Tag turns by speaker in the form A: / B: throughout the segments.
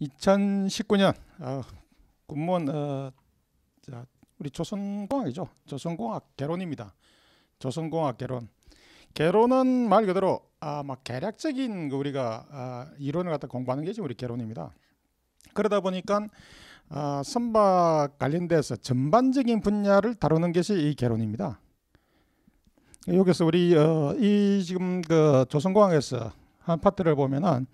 A: 2019년 어, 군무원 어, 자, 우리 조선공학이죠. 조선공학 개론입니다. 조선공학 개론. 개론은 말 그대로 아, 막 개략적인 그 우리가 아, 이론을 갖다 공부하는 게 지금 우리 개론입니다. 그러다 보니까 아, 선박 관련돼서 전반적인 분야를 다루는 것이 이 개론입니다. 여기서 우리 어, 이 지금 그 조선공학에서 한 파트를 보면은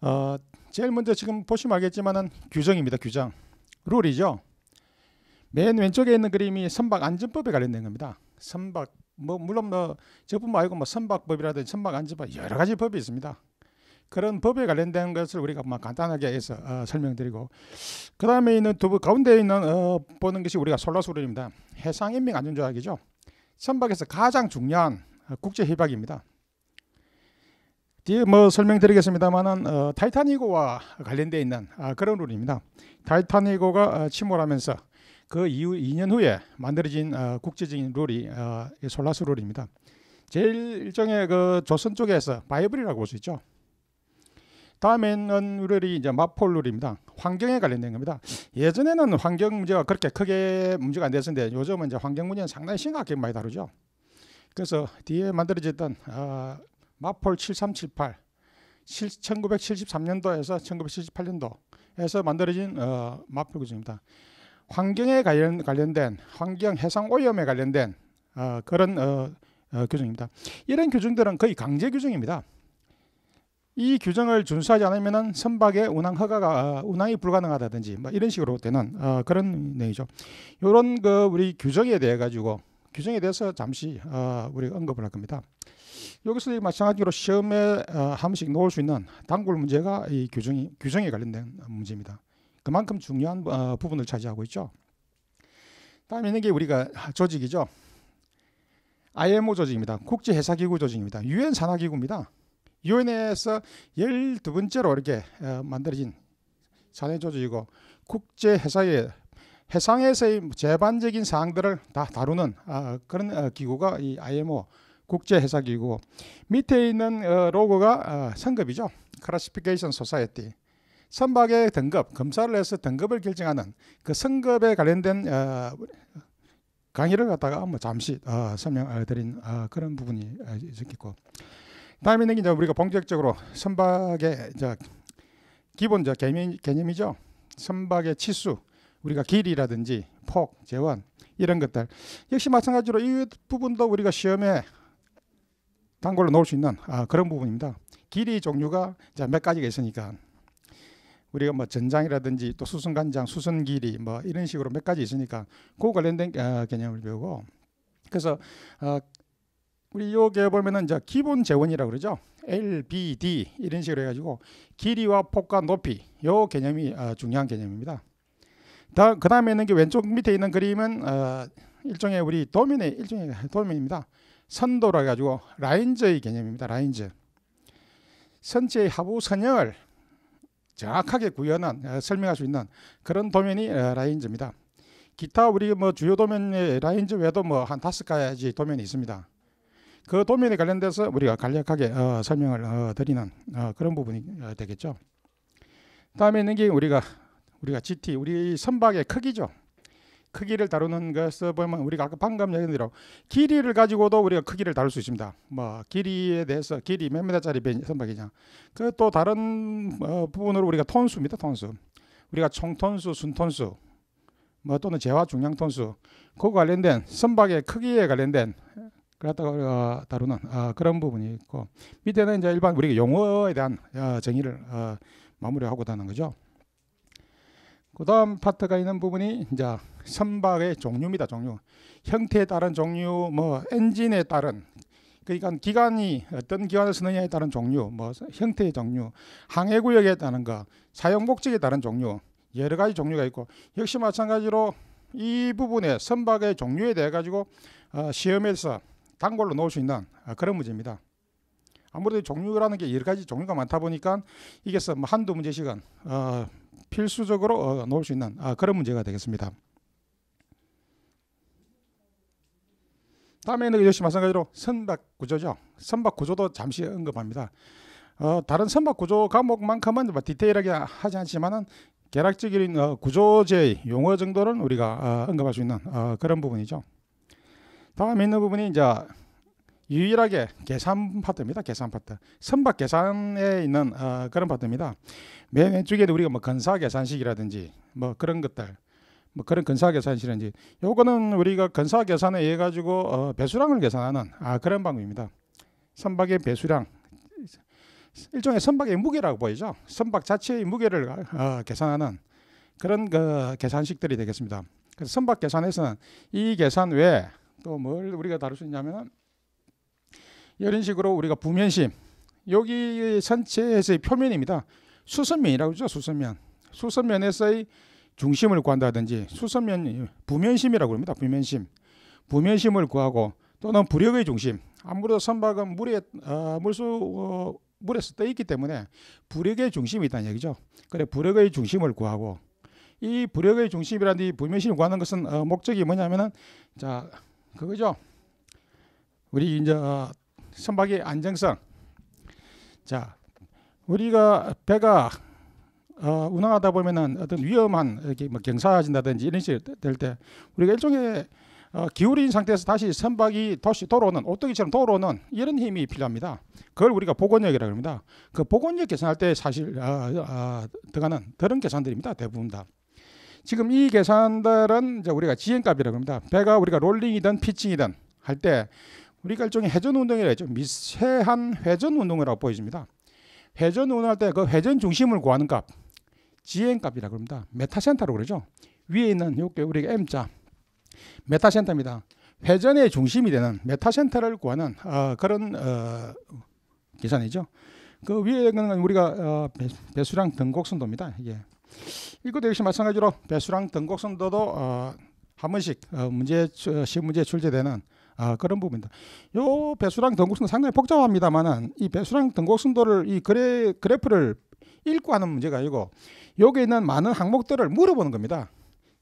A: 어, 제일 먼저 지금 보시면 알겠지만은 규정입니다. 규정. 룰이죠. 맨 왼쪽에 있는 그림이 선박 안전법에 관련된 겁니다. 선박 뭐 물론 뭐저뿐말고뭐 선박법이라든지 선박 안전법 여러 가지 법이 있습니다. 그런 법에 관련된 것을 우리가 막 뭐 간단하게 해서 어, 설명드리고 그 다음에 있는 두부 가운데 있는 어, 보는 것이 우리가 솔라수르입니다. 해상인명 안전조약이죠. 선박에서 가장 중요한 어, 국제협약입니다. 뒤에 예, 뭐 설명드리겠습니다만은 어, 타이타닉호와 관련되어 있는 아, 그런 룰입니다. 타이타닉호가 어, 침몰하면서 그 이후 2년 후에 만들어진 어, 국제적인 룰이 어, 솔라스 룰입니다. 제일 일종의 그 조선 쪽에서 바이블이라고 볼 수 있죠. 다음에는 룰이 이제 마폴 룰입니다. 환경에 관련된 겁니다. 예전에는 환경 문제가 그렇게 크게 문제가 안 됐었는데 요즘은 이제 환경 문제는 상당히 심각하게 많이 다루죠. 그래서 뒤에 만들어졌던 어, 마폴 7378 1973년도에서 1978년도에서 만들어진 어, 마폴 구조입니다. 환경에 관련, 관련된 환경 해상 오염에 관련된 어, 그런 어, 어, 규정입니다. 이런 규정들은 거의 강제 규정입니다. 이 규정을 준수하지 않으면 선박의 운항 허가가 어, 운항이 불가능하다든지 뭐 이런 식으로 되는 어, 그런 내용이죠. 이런 그 우리 규정에 대해 가지고 규정에 대해서 잠시 어, 우리 언급을 할 겁니다. 여기서 마찬가지로 시험에 한 어, 번씩 놓을수 있는 단골 문제가 이 규정이 규정에 관련된 문제입니다. 그만큼 중요한 어, 부분을 차지하고 있죠. 다음에 있는 게 우리가 조직이죠. IMO 조직입니다. 국제해사기구 조직입니다. 유엔 산하기구입니다. 유엔에서 열두 번째로 이렇게 어, 만들어진 산해 조직이고 국제해사의 해상에서의 제반적인 사항들을 다 다루는 아, 그런 기구가 이 IMO 국제해사기구 밑에 있는 어, 로고가 어, 급이죠 클래시피케이션 소사이티 선박의 등급, 검사를 해서 등급을 결정하는 그 성급에 관련된 어, 강의를 갖다가 뭐 잠시 어, 설명드린 그런 부분이 있겠고 다음에는 이제 우리가 본격적으로 선박의 이제 기본 개념이죠. 선박의 치수, 우리가 길이라든지 폭, 재원 이런 것들 역시 마찬가지로 이 부분도 우리가 시험에 단골로 넣을 수 있는 아, 그런 부분입니다. 길이 종류가 이제 몇 가지가 있으니까 우리가 뭐 전장이라든지 또 수순간장, 수순길이 뭐 이런 식으로 몇 가지 있으니까 그 관련된 어, 개념을 배우고 그래서 어, 우리 여기에 보면은 이제 기본 재원이라고 그러죠. L, B, D 이런 식으로 해가지고 길이와 폭과 높이 요 개념이 어, 중요한 개념입니다. 그 다음에 있는 게 왼쪽 밑에 있는 그림은 어, 일종의 우리 도면의 일종의 도면입니다. 선도라 해가지고 라인저의 개념입니다. 라인저. 선체의 하부 선형을 정확하게 구현한 어, 설명할 수 있는 그런 도면이 어, 라인저입니다. 기타 우리 뭐 주요 도면의 라인저 외에도 뭐 한 다섯 가지 도면이 있습니다. 그 도면에 관련돼서 우리가 간략하게 어, 설명을 어, 드리는 어, 그런 부분이 어, 되겠죠. 다음에 있는 게 우리가 우리가 GT 우리 선박의 크기죠. 크기를 다루는 것을 보면 우리가 아까 방금 얘기한 대로 길이를 가지고도 우리가 크기를 다룰 수 있습니다. 뭐 길이에 대해서 길이 몇 미터짜리 선박이냐. 그또 다른 어, 부분으로 우리가 톤수입니다. 톤수. 우리가 총톤수, 순톤수, 뭐 또는 재화 중량 톤수. 그 관련된 선박의 크기에 관련된 그렇다고 우리가 어, 다루는 어, 그런 부분이 있고 밑에는 이제 일반 우리가 용어에 대한 어, 정의를 어, 마무리하고 다는 거죠. 그다음 파트가 있는 부분이 이제 선박의 종류입니다. 종류 형태에 따른 종류, 뭐 엔진에 따른 그러니까 기관이 어떤 기관을 쓰느냐에 따른 종류, 뭐 형태의 종류, 항해 구역에 따른 것, 사용 목적에 따른 종류 여러 가지 종류가 있고 역시 마찬가지로 이 부분에 선박의 종류에 대해 가지고 어, 시험에서 단골로 놓을수 있는 어, 그런 문제입니다. 아무래도 종류라는 게 여러 가지 종류가 많다 보니까 이게서 뭐 한두 문제씩은 어, 필수적으로 어, 놓을수 있는 아, 그런 문제가 되겠습니다. 다음에는 역시 마찬가지로 선박 구조죠. 선박 구조도 잠시 언급합니다. 어, 다른 선박 구조 과목만큼은 뭐 디테일하게 하지 않지만은 개략적인 어, 구조제의 용어 정도는 우리가 어, 언급할 수 있는 어, 그런 부분이죠. 다음에 있는 부분이 이제 유일하게 계산 파트입니다. 계산 파트. 선박 계산에 있는 어, 그런 파트입니다. 맨 왼쪽에도 우리가 뭐 건사 계산식이라든지 뭐 그런 것들 뭐 그런 건사 계산식이라든지 요거는 우리가 건사 계산에 의해 가지고 어, 배수량을 계산하는 아 그런 방법입니다. 선박의 배수량 일종의 선박의 무게라고 보이죠. 선박 자체의 무게를 어, 계산하는 그런 그 계산식들이 되겠습니다. 그래서 선박 계산에서는 이 계산 외에 또 뭘 우리가 다룰 수 있냐면은 이런 식으로 우리가 부면심 여기 선체에서의 표면입니다. 수선면이라고 하죠. 수선면. 수선면에서의 중심을 구한다든지 수선면 부면심이라고 합니다. 부면심. 부면심을 구하고 또는 부력의 중심. 아무래도 선박은 물에 어, 물수 어, 물에서 떠 있기 때문에 부력의 중심이 있다는 얘기죠. 그래 부력의 중심을 구하고 이 부력의 중심이라는 이 부면심을 구하는 것은 어, 목적이 뭐냐면은 자 그거죠. 우리 이제 어, 선박의 안정성. 자, 우리가 배가 어, 운항하다 보면은 어떤 위험한 이렇게 뭐 경사진다든지 이런 식이 될때 우리가 일종의 어, 기울인 상태에서 다시 선박이 다시 돌아오는 오뚜기처럼 돌아오는 이런 힘이 필요합니다. 그걸 우리가 복원력이라고 합니다. 그 복원력 계산할 때 사실 아, 아, 들어가는 그런 계산들입니다. 대부분 다. 지금 이 계산들은 이제 우리가 지행값이라고 합니다. 배가 우리가 롤링이든 피칭이든 할때 우리가 일종의 회전 운동이라 했죠. 미세한 회전 운동이라고 보여집니다. 회전 운동할 때 그 회전 중심을 구하는 값, GN 값이라고 합니다. 메타센터로 그러죠. 위에 있는 요게 우리가 M자 메타센터입니다. 회전의 중심이 되는 메타센터를 구하는 어, 그런 어, 계산이죠. 그 위에 있는 우리가 어, 배, 수량 등곡선도입니다. 이게 이것도 역시 마찬가지로 배수량 등곡선도도 어, 한 번씩 어, 문제 시문제 출제되는 아, 그런 부분입니다. 요 배수량 등곡순도 상당히 복잡합니다만은 이 배수량 등곡순도를 이 그래, 그래프를 읽고 하는 문제가 아니고 여기 있는 많은 항목들을 물어보는 겁니다.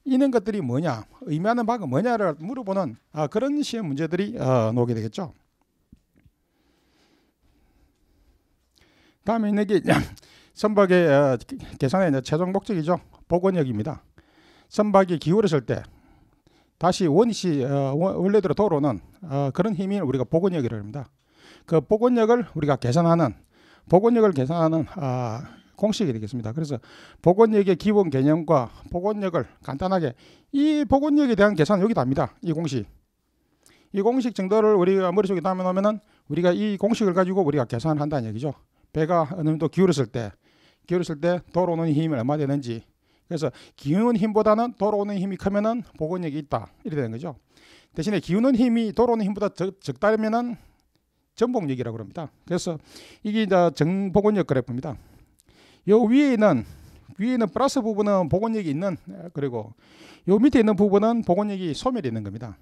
A: 있는 것들이 뭐냐, 의미하는 바가 뭐냐를 물어보는 아, 그런 시험 문제들이 어, 나오게 되겠죠. 다음에 있는 게 선박의 어, 계산의 최종 목적이죠. 복원역입니다. 선박이 기울었을 때 다시 원시 어, 원래대로 도로는 어, 그런 힘이 우리가 복원력이라고 합니다. 그 복원력을 우리가 계산하는 복원력을 계산하는 아, 공식이 되겠습니다. 그래서 복원력의 기본 개념과 복원력을 간단하게 이 복원력에 대한 계산 여기 답니다. 이 공식. 이 공식 정도를 우리가 머릿속에 담아놓으면 우리가 이 공식을 가지고 우리가 계산한다는 얘기죠. 배가 어느 정도 기울었을때기울었을때 도로는 힘이 얼마 되는지 그래서 기운은 힘보다는 돌아오는 힘이 크면은 복원력이 있다. 이래 되는 거죠. 대신에 기운은 힘이 돌아오는 힘보다 적, 적다면은 전복력이라고 그럽니다. 그래서 이게 이제 정복원력 그래프입니다. 요 위에 있는 위에 있는 플러스 부분은 복원력이 있는 그리고 요 밑에 있는 부분은 복원력이 소멸이 있는 겁니다.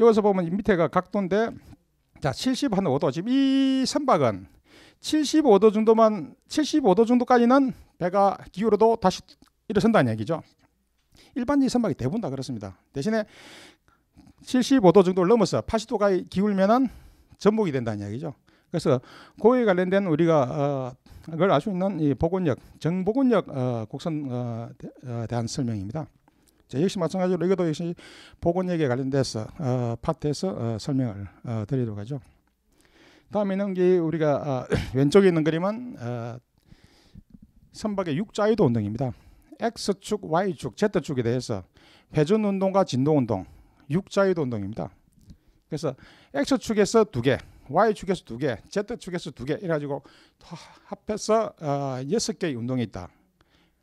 A: 여기서 보면 밑에가 각도인데 자70 5도 지금 이 선박은 75도 정도만 75도 정도까지는 배가 기울어도 다시 일어선다는 얘기죠. 일반적인 선박이 대부분 다 그렇습니다. 대신에 75도 정도를 넘어서 80도가 기울면은 전복이 된다는 얘기죠. 그래서 고에 관련된 우리가 어, 그걸 알 수 있는 이복원력정복원력 어, 곡선 어, 대, 어, 한 설명입니다. 자, 역시 마찬가지로 이것도 역시 복원력에 관련돼서 어, 파트에서 설명을 드리도록 하죠. 다음에는 우리가 왼쪽에 있는 그림은 선박의 육자유도 운동입니다. X축, Y축, Z축에 대해서 회전 운동과 진동 운동, 육자유도 운동입니다. 그래서 X축에서 두 개, Y축에서 두 개, Z축에서 두 개, 이래가지고 합해서 어, 여섯 개의 운동이 있다.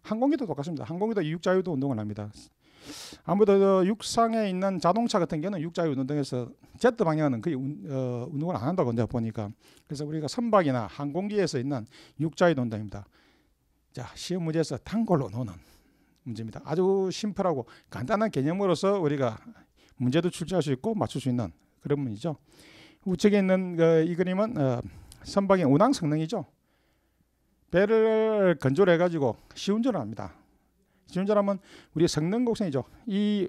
A: 항공기도 똑같습니다. 항공기도 육자유도 운동을 합니다. 아무래도 육상에 있는 자동차 같은 경우는 육자유 운동에서 Z 방향은 거의 운, 어, 운동을 안 한다고 이제 보니까 그래서 우리가 선박이나 항공기에서 있는 육자유 운동입니다. 자 시험 문제에서 단골로 노는 문제입니다. 아주 심플하고 간단한 개념으로서 우리가 문제도 출제할 수 있고 맞출 수 있는 그런 문제죠. 우측에 있는 그이 그림은 어, 선박의 운항 성능이죠. 배를 건조해 를 가지고 시운전을 합니다. 시운전하면 우리 성능 곡선이죠. 이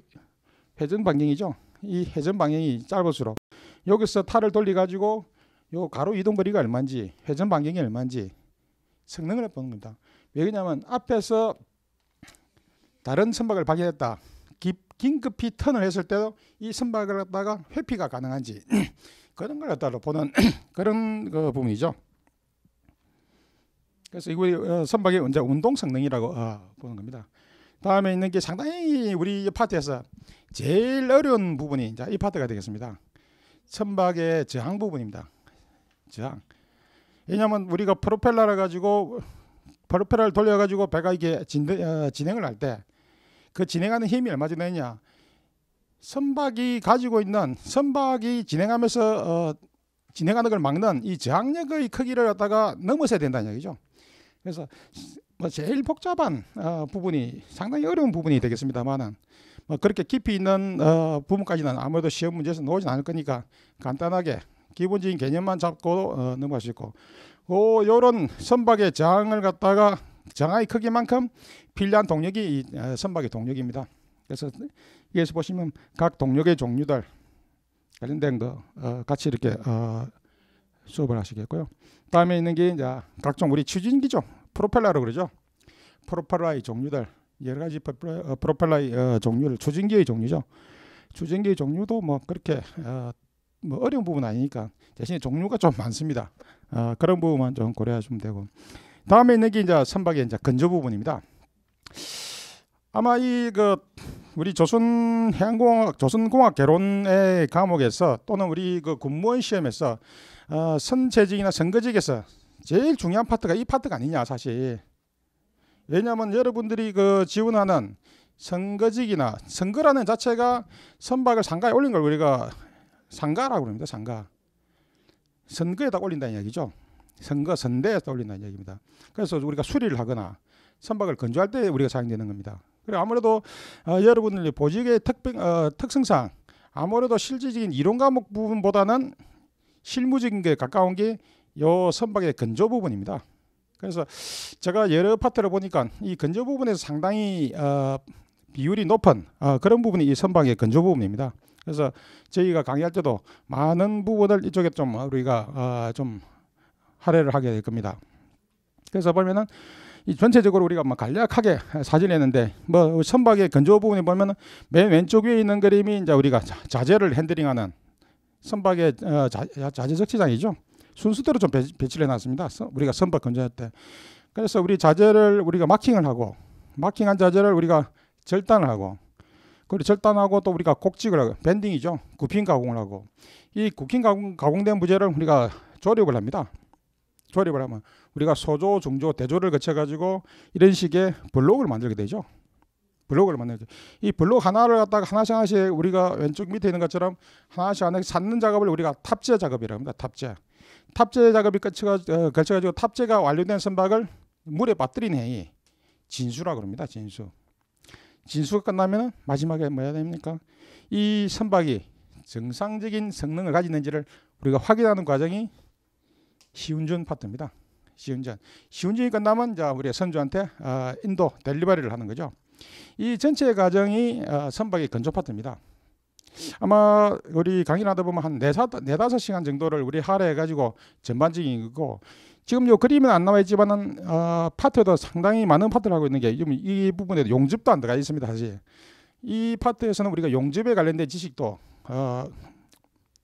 A: 회전 반경이죠. 이 회전 반경이 짧을수록 여기서 탈을 돌리 가지고 요 가로 이동 거리가 얼마인지 회전 반경이 얼마인지 성능을 보는 겁니다. 왜 그러냐면 앞에서 다른 선박을 발견했다. 긴급히 턴을 했을 때도 이 선박을 갖다가 회피가 가능한지 그런 걸 갖다가 보는 그런 그 부분이죠. 그래서 이거 어, 선박의 언제 운동 성능이라고 어, 보는 겁니다. 다음에 있는 게 상당히 우리 파트에서 제일 어려운 부분이 이제 이 파트가 되겠습니다. 선박의 저항 부분입니다. 저항. 왜냐하면 우리가 프로펠러를 가지고 프로페라를 돌려가지고 배가 이게 진, 어, 행을 할 때 그 진행하는 힘이 얼마 되느냐 선박이 가지고 있는 선박이 진행하면서 어, 진행하는 걸 막는 이 저항력의 크기를 갖다가 넘어서야 된다는 얘기죠. 그래서 뭐 제일 복잡한 어, 부분이 상당히 어려운 부분이 되겠습니다만은 뭐 그렇게 깊이 있는 어, 부분까지는 아무래도 시험 문제에서 나오진 않을 거니까 간단하게 기본적인 개념만 잡고 어, 넘어갈 수 있고 어, 이런 선박의 장을 갖다가 장의 크기만큼 필요한 동력이 이 아, 선박의 동력입니다. 그래서 여기서 보시면 각 동력의 종류들 관련된 거 어, 같이 이렇게 어, 수업을 하시겠고요. 다음에 있는 게 이제 각종 우리 추진기죠. 프로펠러로 그러죠. 프로펠러의 종류들 여러 가지 프로펠러의 어, 종류를 추진기의 종류죠. 추진기의 종류도 뭐 그렇게 어, 뭐 어려운 부분 아니니까 대신에 종류가 좀 많습니다. 어, 그런 부분만 좀 고려하시면 되고 다음에 있는 게 이제 선박의 이제 건조 부분입니다. 아마 이 그 우리 조선 해양공학 조선공학 개론의 과목에서 또는 우리 그 군무원 시험에서 어, 선체직이나 선거직에서 제일 중요한 파트가 이 파트가 아니냐 사실. 왜냐하면 여러분들이 그 지원하는 선거직이나 선거라는 자체가 선박을 상가에 올린 걸 우리가 상가라고 합니다. 상가. 선거에다 올린다는 이기죠 선거 선대에다 올린다는 이기입니다 그래서 우리가 수리를 하거나 선박을 건조할 때 우리가 사용되는 겁니다. 그리고 아무래도 어, 여러분들 보직의 특병, 어, 특성상 아무래도 실질적인 이론 과목 부분보다는 실무적인 게 가까운 게요 선박의 건조 부분입니다. 그래서 제가 여러 파트를 보니까 이 건조 부분에서 상당히 어, 비율이 높은 어, 그런 부분이 이 선박의 건조 부분입니다. 그래서 저희가 강의할 때도 많은 부분을 이쪽에 좀 아, 우리가 아좀 할애를 하게 될 겁니다. 그래서 보면은 이 전체적으로 우리가 막 뭐 간략하게 사진했는데 뭐 선박의 건조 부분에 보면은 맨 왼쪽 위에 있는 그림이 이제 우리가 자재를 핸들링하는 선박의 어, 자재 적시장이죠. 순수대로 좀 배치를 해놨습니다. 우리가 선박 건조할 때. 그래서 우리 자재를 우리가 마킹을 하고 마킹한 자재를 우리가 절단을 하고 그리고 절단하고 또 우리가 곡직을 하고 밴딩이죠. 구핀 가공을 하고 이 구핀 가공, 가공된 부재를 우리가 조립을 합니다. 조립을 하면 우리가 소조, 중조, 대조를 거쳐 가지고 이런 식의 블록을 만들게 되죠. 블록을 만들죠이 블록 하나를 갖다가 하나씩 하나씩 우리가 왼쪽 밑에 있는 것처럼 하나씩 하나씩 찾는 작업을 우리가 탑재 작업이라고 합니다. 탑재. 탑재 작업이 어, 거쳐가지고 탑재가 완료된 선박을 물에 빠뜨린 해위 진수라고 합니다. 진수. 진수가 끝나면 마지막에 뭐 해야 됩니까? 이 선박이 정상적인 성능을 가지는지를 우리가 확인하는 과정이 시운전 파트입니다. 시운전. 시운전이 끝나면 이 우리 선주한테 어, 아, 인도 델리버리를 하는 거죠. 이 전체 과정이 어, 선박의 건조 파트입니다. 아마 우리 강의를 하다 보면 한 네다섯 네 시간 정도를 우리 할애해 가지고 전반적인 거고 지금 요 그림은 안 나와 있지만은 어, 파트도 에 상당히 많은 파트를 하고 있는 게 이 부분에도 용접도 안 들어가 있습니다 사실 이 파트에서는 우리가 용접에 관련된 지식도 어,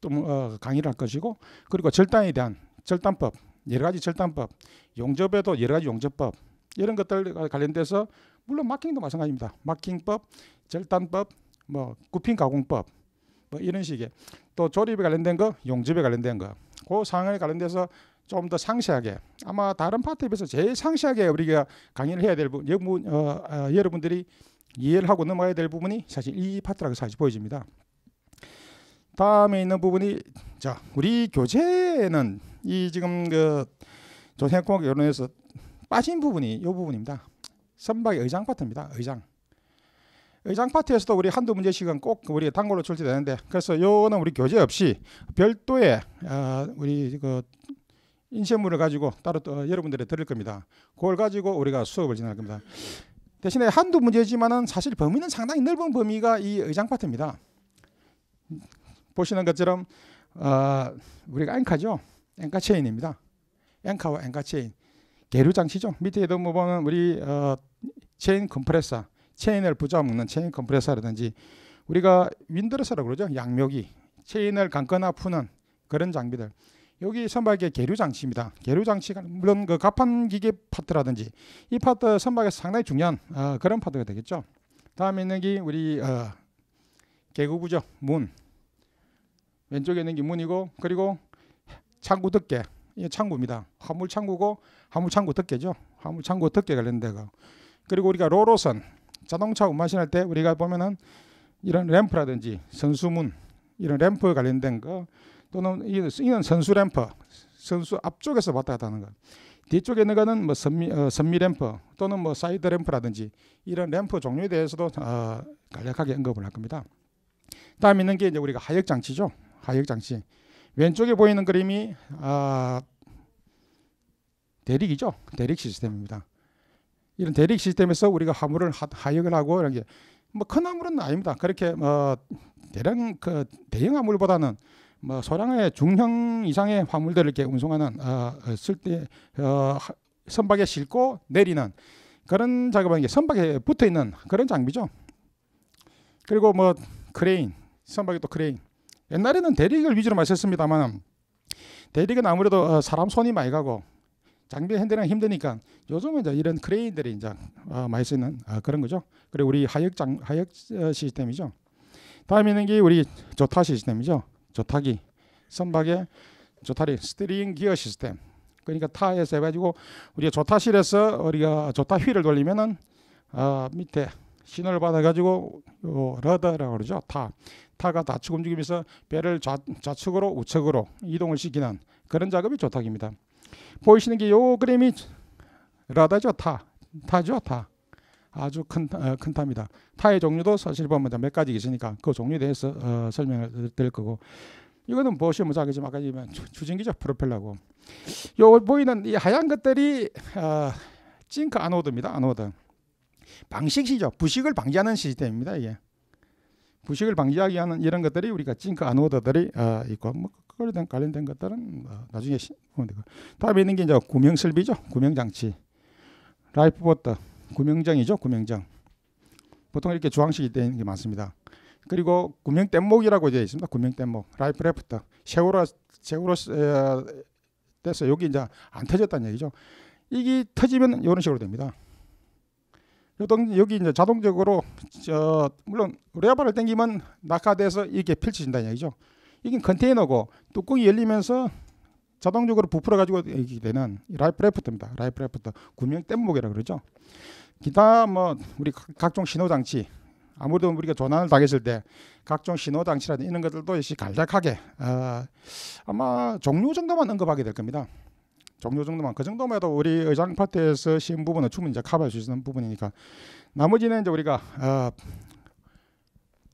A: 좀 뭐, 어, 강의를 할 것이고 그리고 절단에 대한 절단법 여러 가지 절단법 용접에도 여러 가지 용접법 이런 것들 관련돼서 물론 마킹도 마찬가지입니다 마킹법 절단법 뭐 굽힌 가공법 뭐 이런 식의 또 조립에 관련된 거 용접에 관련된 거그 상황에 관련돼서 좀더 상세하게 아마 다른 파트에 비해서 제일 상세하게 우리가 강의를 해야 될 부분 여러분, 어, 어, 여러분들이 이해를 하고 넘어가야 될 부분이 사실 이 파트라고 사실 보여집니다. 다음에 있는 부분이 자 우리 교재는 이 지금 그 조생공학 여론에서 빠진 부분이 이 부분입니다. 선박의 의장 파트입니다. 의장. 의장 파트에서도 우리 한두 문제씩은 꼭 우리 단골로 출제되는데 그래서 요거는 우리 교재 없이 별도의 어, 우리 그 인쇄물을 가지고 따로 또 여러분들이 들을 겁니다. 그걸 가지고 우리가 수업을 진행할 겁니다. 대신에 한두 문제지만은 사실 범위는 상당히 넓은 범위가 이 의장 파트입니다. 보시는 것처럼 어, 우리가 앵커죠앵커 체인입니다. 앵커와앵커 체인. 계류 장치죠. 밑에도 뭐 보면 우리 어, 체인 컴프레서, 체인을 부숴먹는 체인 컴프레서라든지 우리가 윈드러서라고 그러죠. 양묘기, 체인을 감거나 푸는 그런 장비들. 여기 선박의 계류 장치입니다. 계류 장치가 물론 그 가판 기계 파트라든지 이 파트 선박에서 상당히 중요한 어, 그런 파트가 되겠죠. 다음에 있는 게 우리 어, 개구부죠 문 왼쪽에 있는 게 문이고 그리고 창구 덮개 이 창구입니다. 화물 창구고 화물 창구 덮개죠. 화물 창구 덮개 관련된거 그리고 우리가 로로선 자동차 운반신할 때 우리가 보면은 이런 램프라든지 선수문 이런 램프 에 관련된 거 또는 이건 선수 램프, 선수 앞쪽에서 왔다 갔다 하는 것. 뒤쪽에 있는 것은 뭐 선미, 어, 선미 램프 또는 뭐 사이드 램프라든지 이런 램프 종류에 대해서도 어, 간략하게 언급을 할 겁니다. 다음 있는 게 이제 우리가 하역 장치죠. 하역 장치. 왼쪽에 보이는 그림이 아, 대릭이죠. 대릭 시스템입니다. 이런 대릭 시스템에서 우리가 화물을 하, 역을 하고 이런 게뭐큰 화물은 아닙니다. 그렇게 어, 대량 그 대형 화물보다는 뭐 소량의 중형 이상의 화물들을 이렇게 운송하는 어, 그 쓸때 어, 선박에 싣고 내리는 그런 작업하 선박에 붙어 있는 그런 장비죠. 그리고 뭐 크레인, 선박에 또 크레인. 옛날에는 대리기를 위주로 마셨습니다만 대륙은 아무래도 어, 사람 손이 많이 가고 장비 핸들링 힘드니까 요즘은 이제 이런 크레인들이 이제 어, 많이 쓰는 어, 그런 거죠. 그리고 우리 하역 장 하역 어, 시스템이죠. 다음에는 있게 우리 조타 시스템이죠. 조타기 선박의 조타리 스티링 기어 시스템 그러니까 타에서 해가지고 우리가 조타실에서 우리가 조타 휠을 돌리면은 어, 밑에 신호를 받아가지고 요 러더라고 그러죠 타 타가 좌측 움직이면서 배를 좌, 좌측으로 우측으로 이동을 시키는 그런 작업이 조타기입니다 보이시는 게 요 그림이 러더죠 타 타죠 타 아주 큰, 어, 큰 타입니다. 타의 종류도 사실 보면 몇 가지 있으니까 그 종류에 대해서 어, 설명을 드릴 거고 이거는 보시면 뭐 자기지만 아까 얘기한 추진기죠 프로펠러고 요 보이는 이 하얀 것들이 어, 찡크 아노드입니다. 아노드 방식이죠 부식을 방지하는 시스템입니다. 이게 부식을 방지하기 위한 이런 것들이 우리가 징크 아노드들이 어, 있고 뭐 그거랑 관련된 것들은 어, 나중에 보면 되고 다음에 있는 게 이제 구명설비죠. 구명장치 라이프보트 구명장이죠. 구명장. 보통 이렇게 주황색이 되어 있는 게 많습니다. 그리고 구명 뗏목이라고 되어 있습니다. 구명 뗏목. 라이프레프트. 세월호 세월호 때서 여기 이제 안 터졌다는 얘기죠. 이게 터지면 이런 식으로 됩니다. 여기, 여기 이제 자동적으로 저 물론 레아바를 당기면 낙하돼서 이렇게 펼쳐진다는 얘기죠. 이게 컨테이너고 뚜껑이 열리면서 자동적으로 부풀어 가지고 되는 라이프레프트입니다. 라이프레프트 구명 뗏목이라고 그러죠. 기타 뭐 우리 각종 신호 장치 아무래도 우리가 전환을 당했을 때 각종 신호 장치라든 이런 것들도 역시 간략하게 어, 아마 종료 정도만 언급하게 될 겁니다. 종료 정도만 그 정도만 해도 우리 의장 파트에서 신 부분은 충분히 이제 커버할 수 있는 부분이니까 나머지는 이제 우리가 어,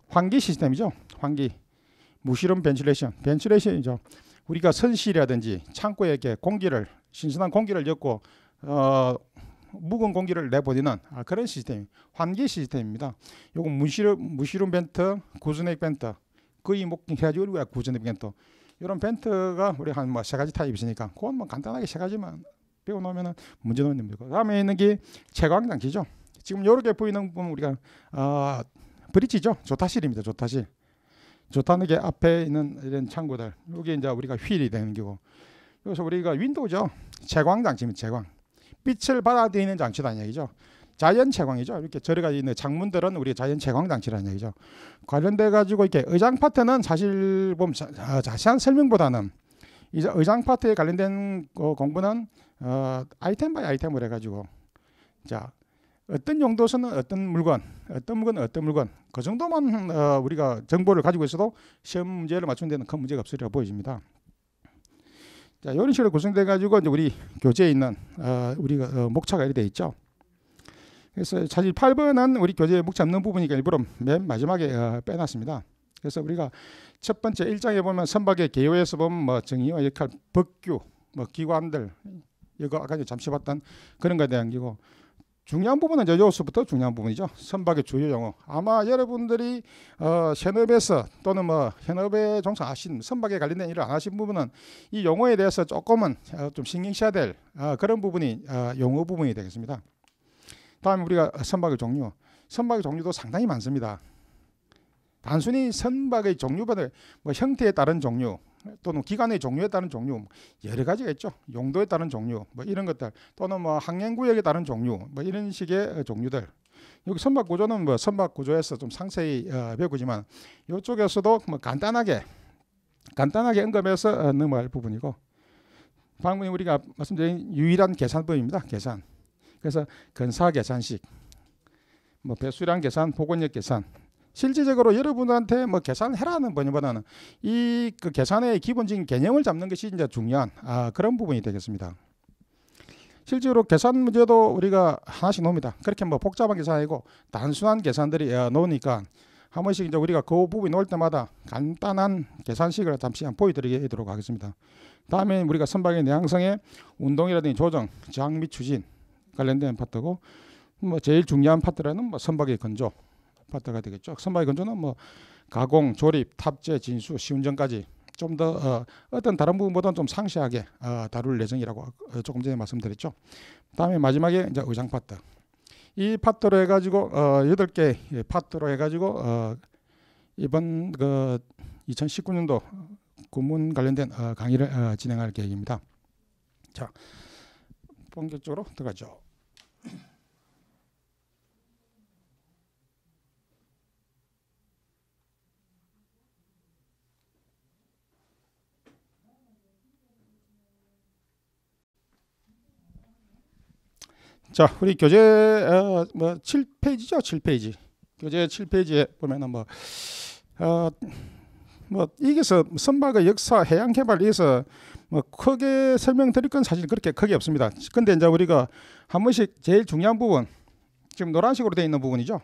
A: 환기 시스템이죠. 환기 무실험 벤틸레이션 벤틸레이션이죠. 우리가 선실이라든지 창고에 이렇게 공기를 신선한 공기를 엮고 어, 무거운 공기를 내보내는 아, 그런 시스템, 환기 시스템입니다. 요건 무시룸 무시룸 벤트, 구즈넥 벤트, 거의 목해가지고 뭐 구즈넥 벤트. 이런 벤트가 우리 한 뭐 세 가지 타입이 있으니까 그건 뭐 간단하게 세 가지만 배워 놓으면 문제 없는 겁니다. 음에 있는 게 채광장치죠. 지금 요렇게 보이는 부분 우리가 어, 브릿지죠. 조타실입니다. 조타실. 조타는 게 앞에 있는 이런 창고들. 여기 이제 우리가 휠이 되는 거고. 그래서 우리가 윈도우죠. 채광장치입니다. 채광. 빛을 받아들이는 장치라는 얘기죠. 자연 채광이죠. 이렇게 저리가 있는 장문들은 우리 자연 채광 장치라는 얘기죠. 관련돼 가지고 이렇게 의장 파트는 사실 보면 자, 아, 세한 설명보다는 이제 의장 파트에 관련된 어, 공부는 어, 아이템 바이 아이템을 해가지고 자 어떤 용도에서는 어떤 물건, 어떤 물건, 어떤 물건 그 정도만 어, 우리가 정보를 가지고 있어도 시험 문제를 맞추는 데는 큰 문제가 없으리라 보여니다 자, 이런 식으로 구성돼 가지고 이제 우리 교재에 있는 어, 우리가 어, 목차가 이렇게 돼 있죠. 그래서 사실 8번은 우리 교재에 목차 없는 부분이니까 일부러 맨 마지막에 어, 빼놨습니다. 그래서 우리가 첫 번째 1장에 보면 선박의 개요에서 보면 뭐 정의와 역할, 법규, 뭐 기관들 이거 아까 잠시 봤던 그런 거에 대한 기고 중요한 부분은 이제 여기서부터 중요한 부분이죠. 선박의 주요 용어. 아마 여러분들이 어, 현업에서 또는 뭐 현업에 종사하신 선박에 관련된 일을 안 하신 부분은 이 용어에 대해서 조금은 어, 좀 신경 써야 될 어, 그런 부분이 어, 용어 부분이 되겠습니다. 다음에 우리가 선박의 종류. 선박의 종류도 상당히 많습니다. 단순히 선박의 종류별을 뭐 형태에 따른 종류, 또는 기간의 종류에 따른 종류 뭐 여러 가지가 있죠. 용도에 따른 종류 뭐 이런 것들 또는 뭐 항행 구역에 따른 종류 뭐 이런 식의 어, 종류들 여기 선박 구조는 뭐 선박 구조에서 좀 상세히 어, 배우지만 이쪽에서도 뭐 간단하게 간단하게 언급해서 어, 넘어갈 부분이고 방금 우리가 말씀드린 유일한 계산법입니다. 계산. 그래서 근사 계산식, 뭐 배수량 계산, 복원력 계산, 실질적으로 여러분한테 뭐 계산해라는 번보다는 이 그 계산의 기본적인 개념을 잡는 것이 이제 중요한 아, 그런 부분이 되겠습니다. 실제로 계산 문제도 우리가 하나씩 놉니다. 그렇게 뭐 복잡한 계산 아니고 단순한 계산들이 아, 놓으니까 한 번씩 이제 우리가 그 부분이 놓을 때마다 간단한 계산식을 잠시 한 보여드리도록 하겠습니다. 다음에 우리가 선박의 내향성의 운동이라든지 조정, 저항 및 추진 관련된 파트고 뭐 제일 중요한 파트라는 뭐 선박의 건조, 바다가 되겠죠. 선박의 건조는 뭐 가공, 조립, 탑재, 진수, 시운전까지 좀 더 어, 떤 다른 부분보다는 좀 상세하게 어, 다룰 예정이라고 어, 조금 전에 말씀드렸죠. 다음에 마지막에 이제 의장 파트. 이 파트로 해가지고 어, 여덟 어, 개 파트로 해가지고 어, 이번 그 2019년도 군문 관련된 어, 강의를 진행할 계획입니다. 자 본격적으로 들어가죠. 자, 우리 교재 어, 뭐 7페이지죠, 7페이지. 교재 7페이지에 보면은 뭐, 어, 뭐이기서 선박의 역사, 해양 개발 위해서 뭐 크게 설명드릴 건 사실 그렇게 크게 없습니다. 근데 이제 우리가 한 번씩 제일 중요한 부분, 지금 노란색으로 되어 있는 부분이죠.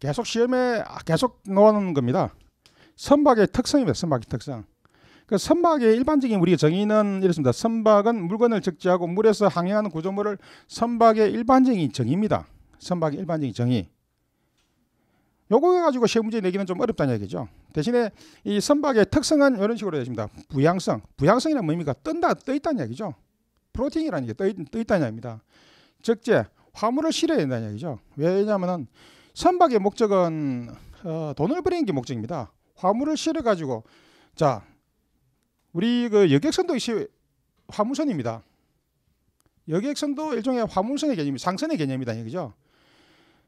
A: 계속 시험에 계속 놓아 놓는 겁니다. 선박의 특성입니다. 선박의 특성. 그 선박의 일반적인 우리 정의는 이렇습니다. 선박은 물건을 적재하고 물에서 항해하는 구조물을 선박의 일반적인 정의입니다. 선박의 일반적인 정의. 요거 가지고 시험 문제 내기는 좀 어렵다는 얘기죠. 대신에 이 선박의 특성은 이런 식으로 되십니다. 어 부양성. 부양성이란 뭡니까? 뜬다, 떠있다는 얘기죠. 프로팅이라는 게 떠, 있다는 얘기입니다. 적재, 화물을 실어야 된다는 얘기죠. 왜냐하면 선박의 목적은 어, 돈을 버리는 게 목적입니다. 화물을 실어가지고 자 우리 그 여객선도 역 화물선입니다. 여객선도 일종의 화물선의 개념이 상선의 개념이다 얘기죠.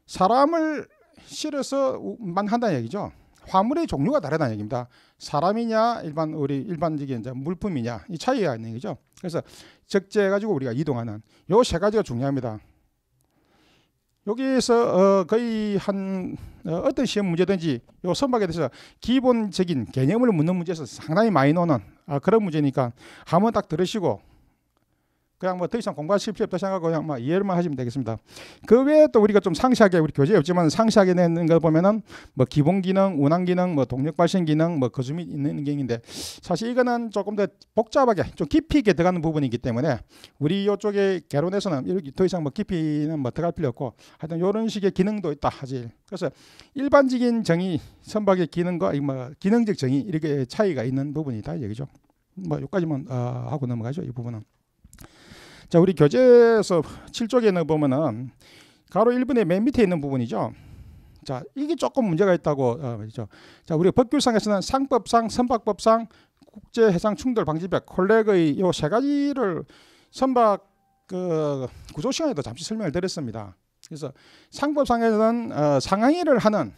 A: 사람을 실어서만 한다는 얘기죠. 화물의 종류가 다르다는 얘기입니다. 사람이냐 일반 우리 일반적인 이제 물품이냐 이 차이가 있는 얘기죠. 그래서 적재해 가지고 우리가 이동하는 요 세 가지가 중요합니다. 여기에서 어 거의 한 어, 떤 시험 문제든지 요 선박에 대해서 기본적인 개념을 묻는 문제에서 상당히 많이 노는 아, 그런 문제니까 한번 딱 들으시고 그냥 뭐 더 이상 공부하실 필요 없다 생각하고 그냥 막 뭐 이해만 를 하시면 되겠습니다. 그 외에 또 우리가 좀 상세하게 우리 교재 없지만 상세하게 내는 걸 보면은 뭐 기본 기능, 운항 기능, 뭐 동력 발생 기능, 뭐 거주미 있는 기능인데 사실 이거는 조금 더 복잡하게 좀 깊이 있게 들어가는 부분이기 때문에 우리 이쪽에 개론에서는 이렇게 더 이상 뭐 깊이는 뭐 들어갈 필요 없고 하여튼 이런 식의 기능도 있다 하지. 그래서 일반적인 정의 선박의 기능과 뭐 기능적 정의 이렇게 차이가 있는 부분이다 얘기죠. 뭐 여기까지만 어, 하고 넘어가죠 이 부분은. 자, 우리 교재에서 7쪽에는 보면은 가로 1분의 맨 밑에 있는 부분이죠. 자, 이게 조금 문제가 있다고 어, 말이죠. 자, 우리가 법규상에서는 상법상, 선박법상, 국제해상 충돌 방지법, 콜렉의 요 세 가지를 선박 그 구조 시간에도 잠시 설명을 드렸습니다. 그래서 상법상에는 서 어, 상항일을 하는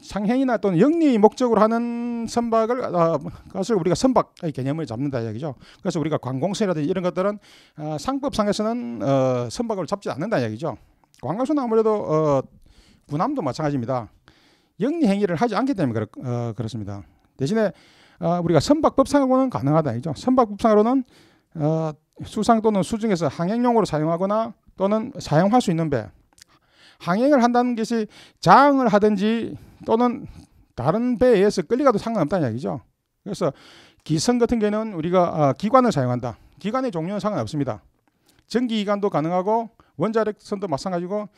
A: 상행이나 또는 영리 목적으로 하는 선박을 어, 그것을 우리가 선박의 개념을 잡는다 이야기죠. 그래서 우리가 관공서라든지 이런 것들은 어, 상법상에서는 어, 선박을 잡지 않는다 이야기죠. 관광선은 아무래도 어, 군함도 마찬가지입니다. 영리 행위를 하지 않기 때문에 그렇, 어, 습니다 대신에 아, 우리가 선박법상으로는 가능하다 이죠. 선박법상으로는 어, 수상 또는 수중에서 항행용으로 사용하거나 또는 사용할 수 있는 배 항행을 한다는 것이 장을 하든지 또는 다른 배에 서 끌려가도 상관없다는 이야기죠. 그래서 기선 같은 경우는 우리가 아, 기관을 사용한다. 기관의 종류는 상관없습니다. 전기기관도 가능하고 원자력선도 마찬가지고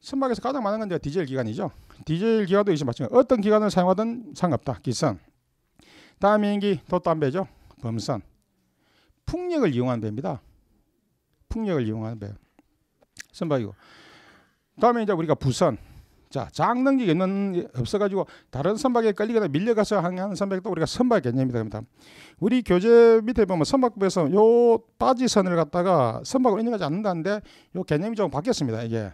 A: 선박에서 가장 많은 건 디젤 기관이죠. 디젤 기관도 이제 마찬가지. 어떤 기관을 사용하든 상관없다. 기선. 다음 비기 또딴 배죠. 범선. 풍력을 이용한 배입니다. 풍력을 이용한 배. 선박이고. 다음에 이제 우리가 부산 자, 장릉기 있는 없어가지고 다른 선박에 끌리거나 밀려가서 항해하는 선박도 우리가 선박 개념이다. 됩니다. 우리 교재 밑에 보면 선박부에서 요 빠지선을 갖다가 선박으로 인정하지 않는다는데 요 개념이 좀 바뀌었습니다. 이게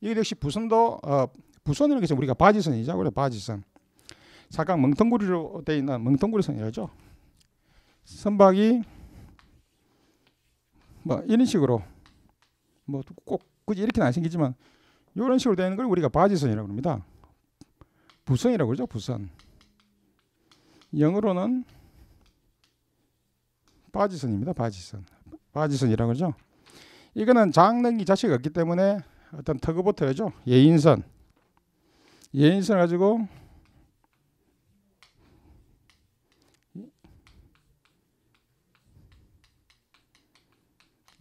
A: 이게 역시 부선도 어, 부선이라는 게 우리가 바지선이죠. 그래 바지선. 사각 멍텅구리로 돼 있는 멍텅구리 선이죠 선박이 뭐 이런 식으로 뭐 꼭 굳이 이렇게는 안 생기지만 이런 식으로 되는 걸 우리가 바지선이라고 합니다. 부선이라고 그러죠. 부선. 영어로는 바지선입니다. 바지선. 바지선이라고 그러죠. 이거는 장능이 자체가 없기 때문에 어떤 터그보터죠. 예인선. 예인선 가지고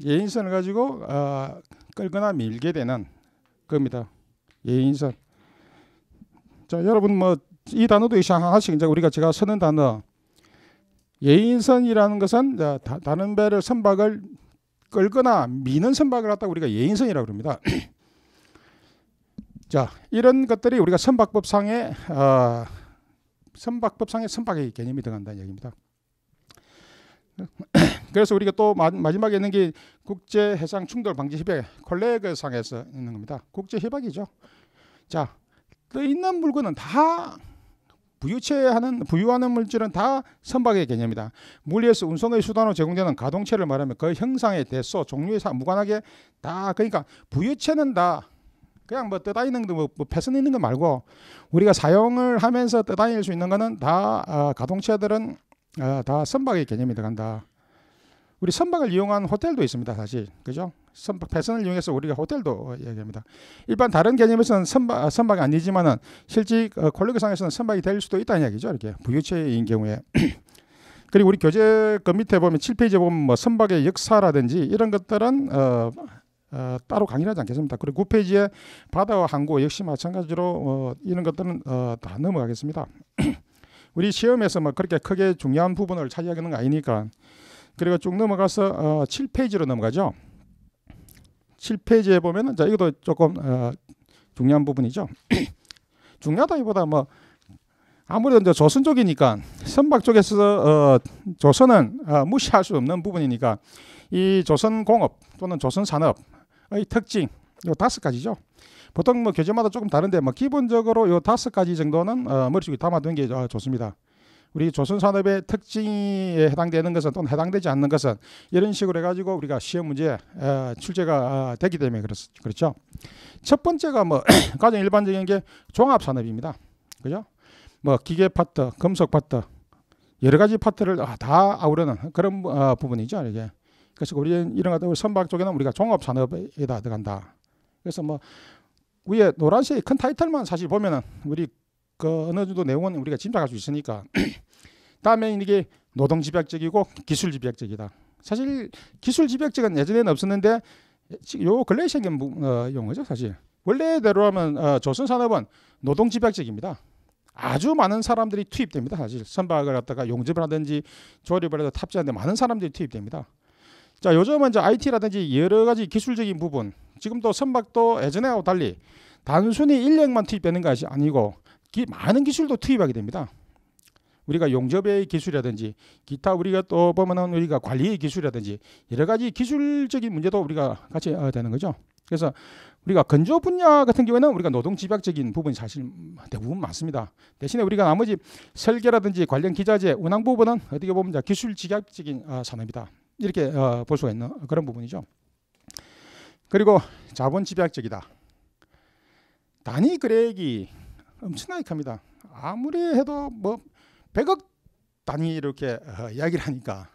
A: 예인선을 가지고 어, 끌거나 밀게 되는 겁니다. 예인선. 자, 여러분 뭐 이 단어도 이제 하나씩 이제 우리가 제가 쓰는 단어 예인선이라는 것은 자, 다, 다른 배를 선박을 끌거나 미는 선박을 갖다 우리가 예인선이라고 합니다. 자, 이런 것들이 우리가 선박법상의 어, 아, 선박법상의 선박의 개념이 들어간다는 얘기입니다. 그래서 우리가 또 마, 지막에 있는 게 국제 해상 충돌 방지 협약 컬레그상에서 있는 겁니다. 국제 협약이죠. 자, 또 있는 물건은 다 부유체하는 부유하는 물질은 다 선박의 개념이다. 물리에서 운송의 수단으로 제공되는 가동체를 말하면 그 형상의 대소, 종류에 무관하게 다 그러니까 부유체는 다 그냥 뭐 떠다니는 거, 뭐, 뭐 패선 있는 거 말고 우리가 사용을 하면서 떠다닐 수 있는 거는 다 어, 가동체들은 어, 다 선박의 개념이 들어간다. 우리 선박을 이용한 호텔도 있습니다. 사실 그죠? 선박 배선을 이용해서 우리가 호텔도 얘기합니다. 어, 일반 다른 개념에서는 선박 아, 선박이 아니지만은 실제 어, 권력상에서는 선박이 될 수도 있다는 이야기죠. 이렇게 부유체인 경우에. 그리고 우리 교재 그 밑에 보면 7페이지에 보면 뭐 선박의 역사라든지 이런 것들은 어, 어, 따로 강의를 하지 않겠습니다. 그리고 9페이지에 바다와 항구 역시 마찬가지로 어, 이런 것들은 어, 다 넘어가겠습니다. 우리 시험에서 뭐 그렇게 크게 중요한 부분을 차지하는 거 아니니까 그리고 쭉 넘어가서 어, 7페이지로 넘어가죠. 7페이지에 보면자 이것도 조금 어, 중요한 부분이죠. 중요하다기보다 뭐 아무래도 이제 조선족이니까 선박 쪽에서 어, 조선은 어, 무시할 수 없는 부분이니까 이 조선 공업 또는 조선 산업의 특징 요 다섯 가지죠. 보통 뭐 교재마다 조금 다른데 뭐 기본적으로 요 다섯 가지 정도는 어, 머릿속에 담아둔 게 어, 좋습니다. 우리 조선 산업의 특징에 해당되는 것은 또는 해당되지 않는 것은 이런 식으로 해가지고 우리가 시험 문제 출제가 아, 되기 때문에 그렇죠. 첫 번째가 뭐 가장 일반적인 게 종합 산업입니다. 그죠? 뭐 기계 파트, 금속 파트 여러 가지 파트를 다 아우르는 그런 어, 부분이죠. 이게 그래서 우리는 이런 것들 선박 쪽에는 우리가 종합 산업에다 들어간다. 그래서 뭐 위에 노란색 큰 타이틀만 사실 보면은 우리 그 어느 정도 내용은 우리가 짐작할 수 있으니까 다음에 이게 노동 집약적이고 기술 집약적이다. 사실 기술 집약적은 예전에는 없었는데 요 근래에 생긴 어, 용어죠 사실. 원래대로 하면 어, 조선 산업은 노동 집약적입니다. 아주 많은 사람들이 투입됩니다. 사실 선박을 갖다가 용접을 하든지 조립을 해서 탑재하는데 많은 사람들이 투입됩니다. 자 요즘은 이제 IT라든지 여러 가지 기술적인 부분 지금도 선박도 예전하고 달리 단순히 인력만 투입되는 것이 아니고 기, 많은 기술도 투입하게 됩니다. 우리가 용접의 기술이라든지 기타 우리가 또 보면은 우리가 관리의 기술이라든지 여러 가지 기술적인 문제도 우리가 같이 어, 되는 거죠. 그래서 우리가 건조 분야 같은 경우에는 우리가 노동 집약적인 부분이 사실 대부분 많습니다. 대신에 우리가 나머지 설계라든지 관련 기자재 운항 부분은 어떻게 보면 기술 집약적인 어, 산업이다. 이렇게 어, 볼 수가 있는 그런 부분이죠. 그리고 자본 집약적이다. 단위 그래기 엄청나게 음, 큽니다. 아무리 해도 뭐 100억 단위 이렇게 어, 이야기를 하니까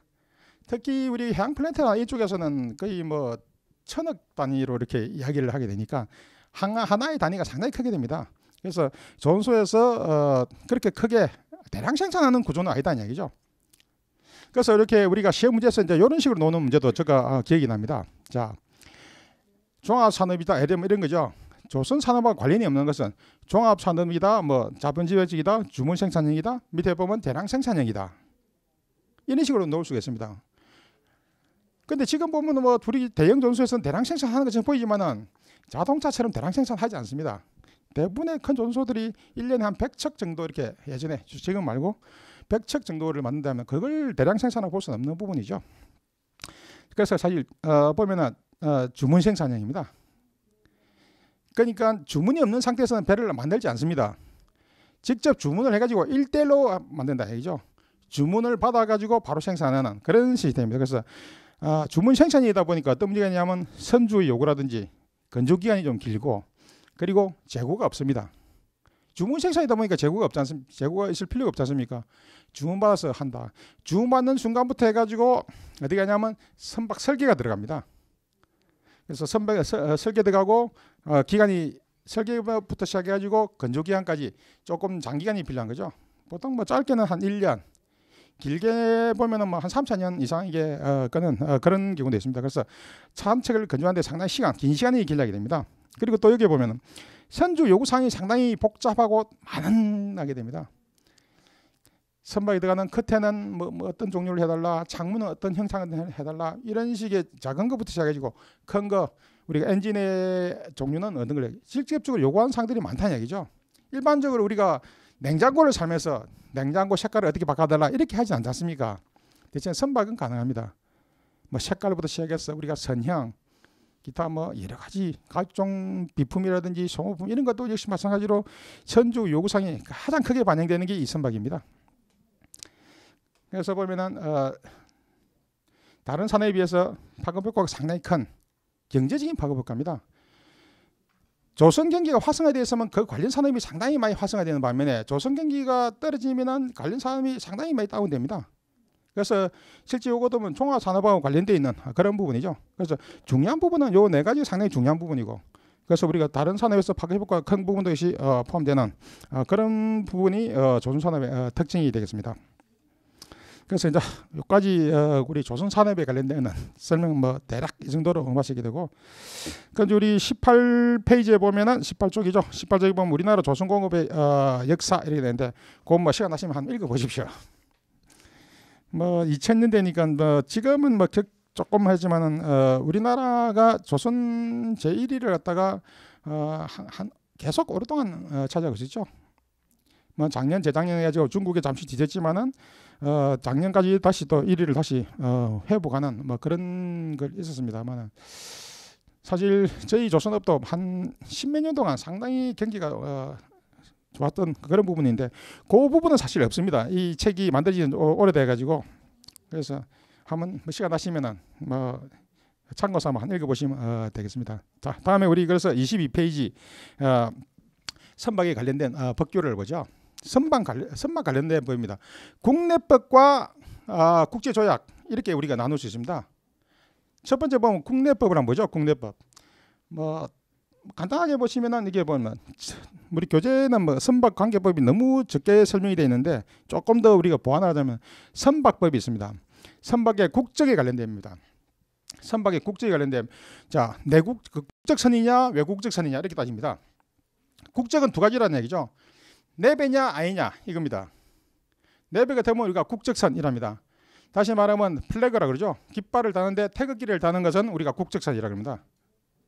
A: 특히 우리 해양 플랜트나 이쪽에서는 거의 뭐 천억 단위로 이렇게 이야기를 하게 되니까 하나, 하나의 단위가 상당히 크게 됩니다. 그래서 전소에서 어, 그렇게 크게 대량 생산하는 구조는 아니다는 얘기죠. 그래서 이렇게 우리가 시험 문제에서 이제 이런 식으로 노는 문제도 제가 어, 기억이 납니다. 자, 종합산업이다, LM 이런 거죠. 조선 산업과 관련이 없는 것은 종합 산업이다, 뭐 자본 지배직이다, 주문 생산형이다, 밑에 보면 대량 생산형이다. 이런 식으로 놓을 수가 있습니다. 근데 지금 보면 뭐 둘이 대형 전수에서는 대량 생산하는 것처럼 보이지만은 자동차처럼 대량 생산하지 않습니다. 대부분의 큰 전소들이 1년에 한 100척 정도 이렇게 예전에 지금 말고 100척 정도를 만든다면 그걸 대량 생산하고 볼 수는 없는 부분이죠. 그래서 사실 어 보면은 어 주문 생산형입니다. 그러니까 주문이 없는 상태에서는 배를 만들지 않습니다. 직접 주문을 해가지고 일대일로 만든다 이죠. 주문을 받아가지고 바로 생산하는 그런 시스템입니다. 그래서 아, 주문 생산이다 보니까 어떤 문제가 있냐면 선주의 요구라든지 건조 기간이 좀 길고 그리고 재고가 없습니다. 주문 생산이다 보니까 재고가 없지 않습니까? 재고가 있을 필요가 없지 않습니까? 주문 받아서 한다. 주문 받는 순간부터 해가지고 어디 가냐면 선박 설계가 들어갑니다. 그래서 선박 어, 설계돼가고 어, 기간이 설계부터 시작해가지고 건조 기간까지 조금 장기간이 필요한 거죠. 보통 뭐 짧게는 한 1년, 길게 보면은 뭐 한 3, 4년 이상 이게 어, 그는 어, 그런 경우도 있습니다. 그래서 차암책을 건조하는데 상당히 시간, 긴 시간이 길게 됩니다. 그리고 또 여기 보면은 선주 요구 사항이 상당히 복잡하고 많은 하게 됩니다. 선박이 들어가는 끝에는 뭐, 뭐, 어떤 종류를 해달라, 창문은 어떤 형상을 해달라 이런 식의 작은 것부터 시작해지고 큰 거, 우리가 엔진의 종류는 어떤 걸 직접적으로 요구하는 사항들이 많다는 얘기죠. 일반적으로 우리가 냉장고를 사면서 냉장고 색깔을 어떻게 바꿔달라 이렇게 하지 않지 않습니까? 대신 선박은 가능합니다. 뭐 색깔부터 시작해서 우리가 선형, 기타 뭐 여러 가지 각종 비품이라든지 소모품 이런 것도 역시 마찬가지로 선주 요구상이 가장 크게 반영되는 게 이 선박입니다. 그래서 보면은 어, 다른 산업에 비해서 파급 효과가 상당히 큰 경제적인 파급 효과입니다. 조선 경기가 활성화되었으면 그 관련 산업이 상당히 많이 활성화되는 반면에 조선 경기가 떨어지면 관련 산업이 상당히 많이 다운됩니다. 그래서 실제 요것도 종합산업하고 뭐 관련되어 있는 그런 부분이죠. 그래서 중요한 부분은 요 네 가지 상당히 중요한 부분이고 그래서 우리가 다른 산업에서 파급효과가 큰 부분도 역시 어, 포함되는 어, 그런 부분이 어, 조선산업의 어, 특징이 되겠습니다. 그래서 이제 여기까지 어, 우리 조선 산업에 관련되는 설명 뭐 대략 이 정도로 응하시게 되고 그런 그러니까 우리 18페이지에 보면은 18쪽이죠. 18쪽에 보면 우리나라 조선공업의 어, 역사 이렇게 되는데 그건 뭐 시간 나시면 한번 읽어보십시오. 뭐 2000년대니까 뭐 지금은 뭐 조금 하지만은 어, 우리나라가 조선 제1위를 갖다가 어, 한, 한 계속 오랫동안 어, 찾아가셨죠. 뭐 작년 재작년에 가지고 중국에 잠시 뒤졌지만은 어, 작년까지 다시 또 1위를 다시 어, 회복하는 뭐 그런 걸 있었습니다만 사실 저희 조선업도 한 십몇 년 동안 상당히 경기가 어, 좋았던 그런 부분인데 그 부분은 사실 없습니다. 이 책이 만들어진 오래돼 가지고 그래서 한번 뭐 시간 나시면은 뭐 참고 삼아 한 읽어보시면 어, 되겠습니다. 자 다음에 우리 그래서 22페이지 어, 선박에 관련된 어, 법규를 보죠. 선박 관련 선박 관련된 법입니다. 국내법과 아, 국제조약 이렇게 우리가 나눌 수 있습니다. 첫 번째 보면 국내법이란 뭐죠? 국내법. 뭐 간단하게 보시면은 이게 보면 우리 교재는 뭐 선박 관계법이 너무 적게 설명이 되어 있는데 조금 더 우리가 보완하자면 선박법이 있습니다. 선박의 국적에 관련됩니다. 선박의 국적에 관련된 자 내국 국적 선이냐 외국적 선이냐 이렇게 따집니다. 국적은 두 가지라는 얘기죠. 내배냐 네 아니냐 이겁니다. 네배가 되면 우리가 국적선이랍니다. 다시 말하면 플래그라 그러죠. 깃발을 다는데 태극기를 다는 것은 우리가 국적선이라 그럽니다.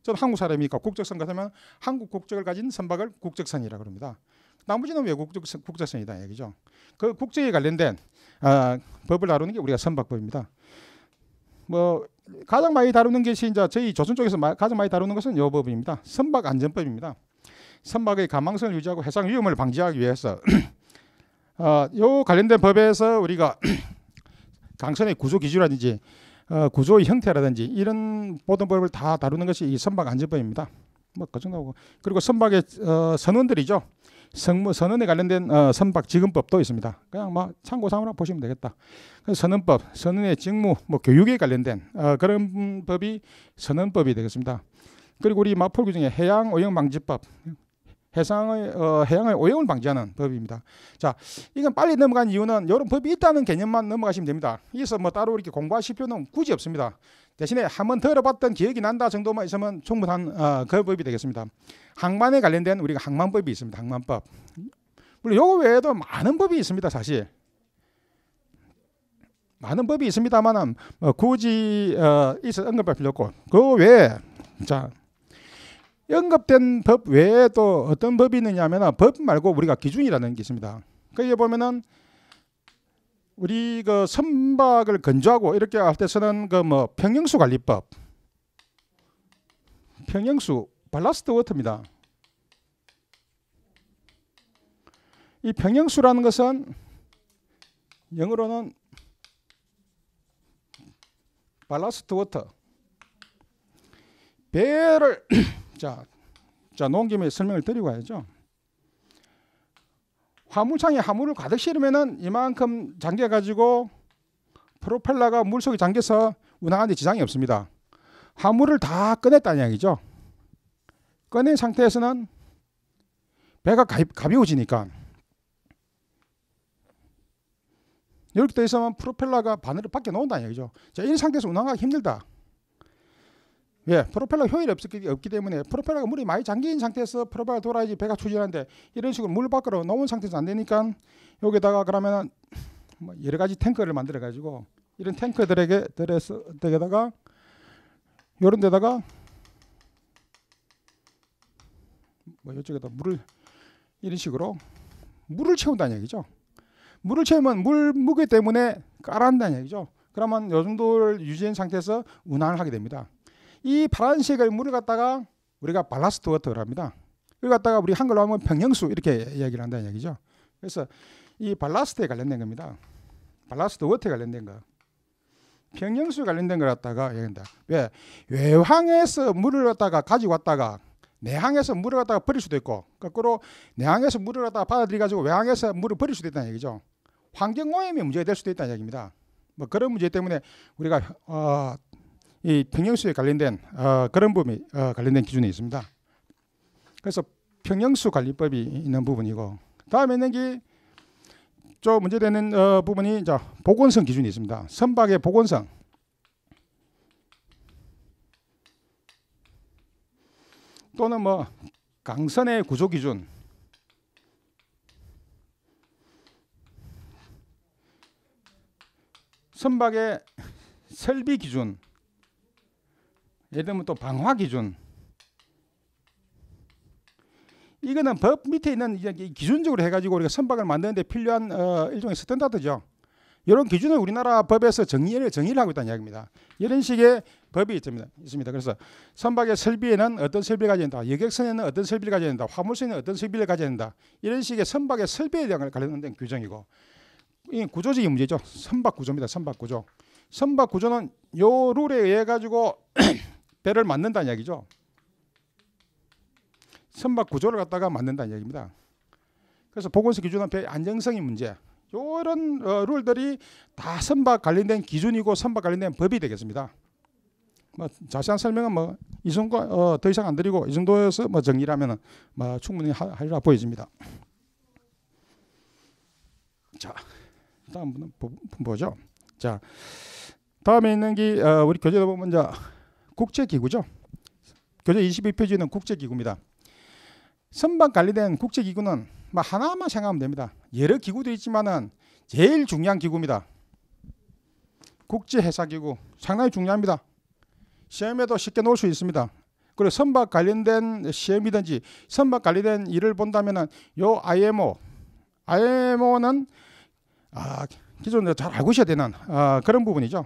A: 전 한국 사람이니까 국적선 같으면 한국 국적을 가진 선박을 국적선이라 그럽니다. 나머지는 외국 국적, 국적선이다 얘기죠. 그 국적에 관련된 어, 법을 다루는 게 우리가 선박법입니다. 뭐 가장 많이 다루는 것이 이제 저희 조선 쪽에서 마, 가장 많이 다루는 것은 요 법입니다. 선박 안전법입니다. 선박의 가망성을 유지하고 해상 위험을 방지하기 위해서 어, 관련된 법에서 우리가 강선의 구조 기준이라든지 어, 구조의 형태라든지 이런 모든 법을 다 다루는 것이 이 선박 안전법입니다. 뭐그 정도고 그리고 선박의 어, 선원들이죠. 성무 선언에 관련된 어, 선박 지금법도 있습니다. 그냥 뭐 참고 삼으라 보시면 되겠다. 그 선언법, 선언의 직무, 뭐 교육에 관련된 어, 그런 법이 선언법이 되겠습니다. 그리고 우리 마포구 중에 해양 오염 방지법 해상의 어, 해양의 오염을 방지하는 법입니다. 자, 이건 빨리 넘어간 이유는 여런 법이 있다는 개념만 넘어가시면 됩니다. 이서 뭐 따로 이렇게 공부하실 필요는 굳이 없습니다. 대신에 한번 들어봤던 기억이 난다 정도만 있으면 충분한 어, 그 법이 되겠습니다. 항만에 관련된 우리가 항만법이 있습니다. 항만법. 물론 요거 외에도 많은 법이 있습니다. 사실. 많은 법이 있습니다만은 뭐 굳이 어, 이어 언급할 필요 없고 그 외에 자 언급된 법 외에 또 어떤 법이 있느냐 하면 법 말고 우리가 기준이라는 게 있습니다. 거기에 보면은 우리 그 선박을 건조하고 이렇게 할 때 쓰는 그 뭐 평형수 관리법 평형수 발라스트 워터입니다. 이 평형수라는 것은 영어로는 발라스트 워터 배를 자, 자, 놓은 김에 설명을 드리고 가야죠. 화물창에 화물을 가득 실으면은 이만큼 잠겨 가지고 프로펠러가 물속에 잠겨서 운항하는 데 지장이 없습니다. 화물을 다 꺼냈다는 이야기죠. 꺼낸 상태에서는 배가 가비, 워지니까 이렇게 돼서만 프로펠러가 바늘을 밖에 놓는다는 얘기죠. 자, 이 상태에서 운항하기 힘들다. 예, 프로펠러 효율이 없기, 없기 때문에 프로펠러가 물이 많이 잠긴 상태에서 프로펠러 돌아야지 배가 추진하는데 이런 식으로 물 밖으로 나은 상태에서 안 되니까 여기다가 그러면 뭐 여러 가지 탱크를 만들어 가지고 이런 탱크들에게 들에서 데다가 요런 데다가 뭐 이쪽에다 물을 이런 식으로 물을 채운다는 얘기죠. 물을 채우면 물 무게 때문에 깔아한다는 얘기죠. 그러면 요 정도를 유지한 상태에서 운항을 하게 됩니다. 이 파란색의 물을 갖다가 우리가 발라스트 워터를 합니다. 이걸 갖다가 우리 한글로 하면 평형수 이렇게 이야기를 한다는 얘기죠. 그래서 이 발라스트에 관련된 겁니다. 발라스트 워터에 관련된 거. 평형수 관련된 걸 갖다가 얘기한다. 왜? 외항에서 물을 갖다가 가지고 왔다가 내항에서 물을 갖다가 버릴 수도 있고 거꾸로 내항에서 물을 갖다가 받아들이 가지고 외항에서 물을 버릴 수도 있다는 얘기죠. 환경오염이 문제가 될 수도 있다는 얘기입니다. 뭐 그런 문제 때문에 우리가 어, 이 평형수에 관련된 어, 그런 부분이 어, 관련된 기준이 있습니다. 그래서 평형수 관리법이 있는 부분이고 다음에 있는 게좀 문제되는 어, 부분이 자, 복원성 기준이 있습니다. 선박의 복원성 또는 뭐 강선의 구조 기준 선박의 설비 기준 예를 들면 또 방화 기준. 이거는 법 밑에 있는 기준적으로 해가지고 우리가 선박을 만드는데 필요한 어, 일종의 스탠다드죠. 이런 기준을 우리나라 법에서 정의를 정의를 하고 있다는 이야기입니다. 이런 식의 법이 있습니다. 그래서 선박의 설비에는 어떤 설비를 가져야 된다. 여객선에는 어떤 설비를 가져야 된다. 화물선에는 어떤 설비를 가져야 된다. 이런 식의 선박의 설비에 대한 관련된 규정이고 이 구조적인 문제죠. 선박 구조입니다. 선박 구조. 선박 구조는 요 룰에 의해 가지고 배를 만든다는 이야기죠. 선박 구조를 갖다가 만든다는 이야기입니다. 그래서 보건소 기준은 배안정성이 문제 이런 어, 룰들이 다 선박 관련된 기준이고 선박 관련된 법이 되겠습니다. 뭐 자세한 설명은 뭐이 정도 어, 더 이상 안 드리고 이 정도에서 뭐정리하면뭐 충분히 하, 하리라 보여집니다. 자 다음 분 보죠. 자 다음에 있는 게 어, 우리 교재도 보면 자 국제기구죠. 교재 22페이지는 국제기구입니다. 선박 관리된 국제기구는 뭐 하나만 생각하면 됩니다. 여러 기구도 있지만은 제일 중요한 기구입니다. 국제회사기구 상당히 중요합니다. 시험에도 쉽게 놓을 수 있습니다. 그리고 선박 관련된 시험이든지 선박 관련된 일을 본다면은 요 IMO, IMO는 아, 기존에 잘 알고 있어야 되는 아, 그런 부분이죠.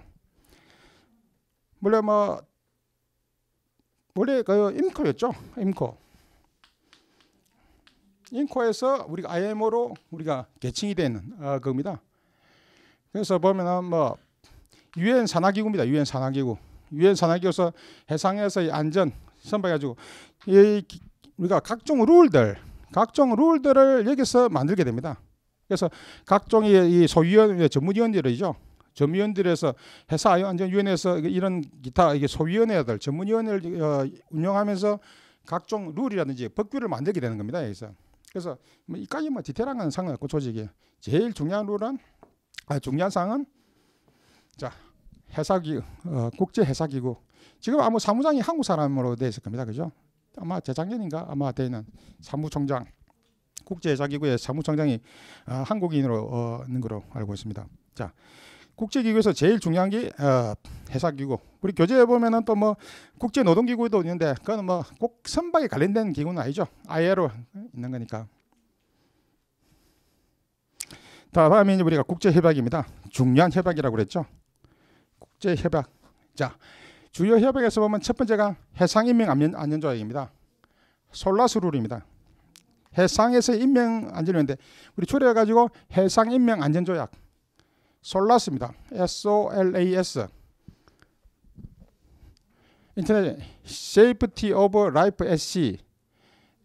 A: 물론 뭐 원래 그임커였죠임커임커에서 우리가 IMO로 우리가 계층이 되는 어, 아, 겁니다. 그래서 보면은 뭐 유엔 산하기구입니다. 유엔 산하기구. 유엔 산하기구에서 해상에서의 안전 선발가지고이 우리가 각종 룰들, 각종 룰들을 여기서 만들게 됩니다. 그래서 각종 의 소위원 회 전문위원들이죠. 전위원들에서 회사 안전위원회에서 이런 기타 이게 소위원회들 전문위원회를 어, 운영하면서 각종 룰이라든지 법규를 만들게 되는 겁니다. 여기서 그래서 뭐 이까지 뭐 디테일한 건 상관없고 조직이 제일 중요한 룰은 아, 중요한 사항은 자 회사기 어, 국제 회사기구 지금 아무 사무장이 한국 사람으로 돼 있을 겁니다. 그죠? 아마 재작년인가 아마 돼는 사무총장 국제 회사기구의 사무총장이 어, 한국인으로 어, 있는 걸로 알고 있습니다. 자, 국제기구에서 제일 중요한 게 어, 해사기구. 우리 교재에 보면은 또 뭐 국제노동기구도 있는데 그거뭐꼭 선박에 관련된 기구는 아니죠. ILO 있는 거니까. 다음이 우리가 국제협약입니다. 중요한 협약이라고 그랬죠. 국제협약. 자, 주요 협약에서 보면 첫 번째가 해상인명 안전조약입니다. 솔라스 룰입니다. 해상에서 인명 안전인데 우리 줄여가지고 해상인명 안전조약. 솔라스입니다. S-O-L-A-S 인터넷 Safety of Life SC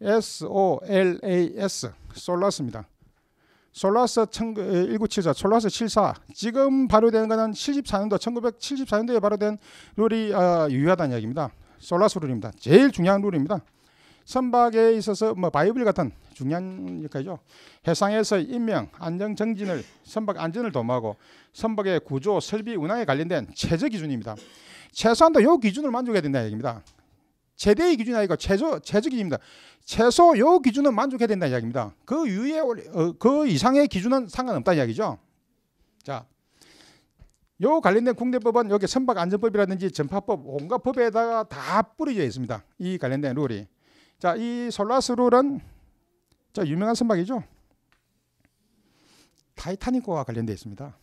A: S-O-L-A-S 솔라스입니다. 솔라스 1974, 솔라스 74 지금 발효되는 것은 74년도 1974년도에 발효된 룰이 어, 유효하다는 이야기입니다. 솔라스 룰입니다. 제일 중요한 룰입니다. 선박에 있어서 뭐 바이블 같은 중요한 역할이죠. 해상에서 인명, 안정 정진을 선박 안전을 도모하고 선박의 구조, 설비, 운항에 관련된 최저 기준입니다. 최소한도 요 기준을 만족해야 된다는 얘기입니다. 최대의 기준이 아니고 최저 최저 기준입니다. 최소 요 기준은 만족해야 된다는 이야기입니다. 그 위에 어, 그 이상의 기준은 상관없다는 이야기죠. 자, 요 관련된 국내법은 여기 선박 안전법이라든지 전파법 온갖 법에다가 다 뿌려져 있습니다. 이 관련된 룰이 자, 이 솔라스룰은 자, 유명한 선박이죠. 타이타닉과 관련되어 있습니다.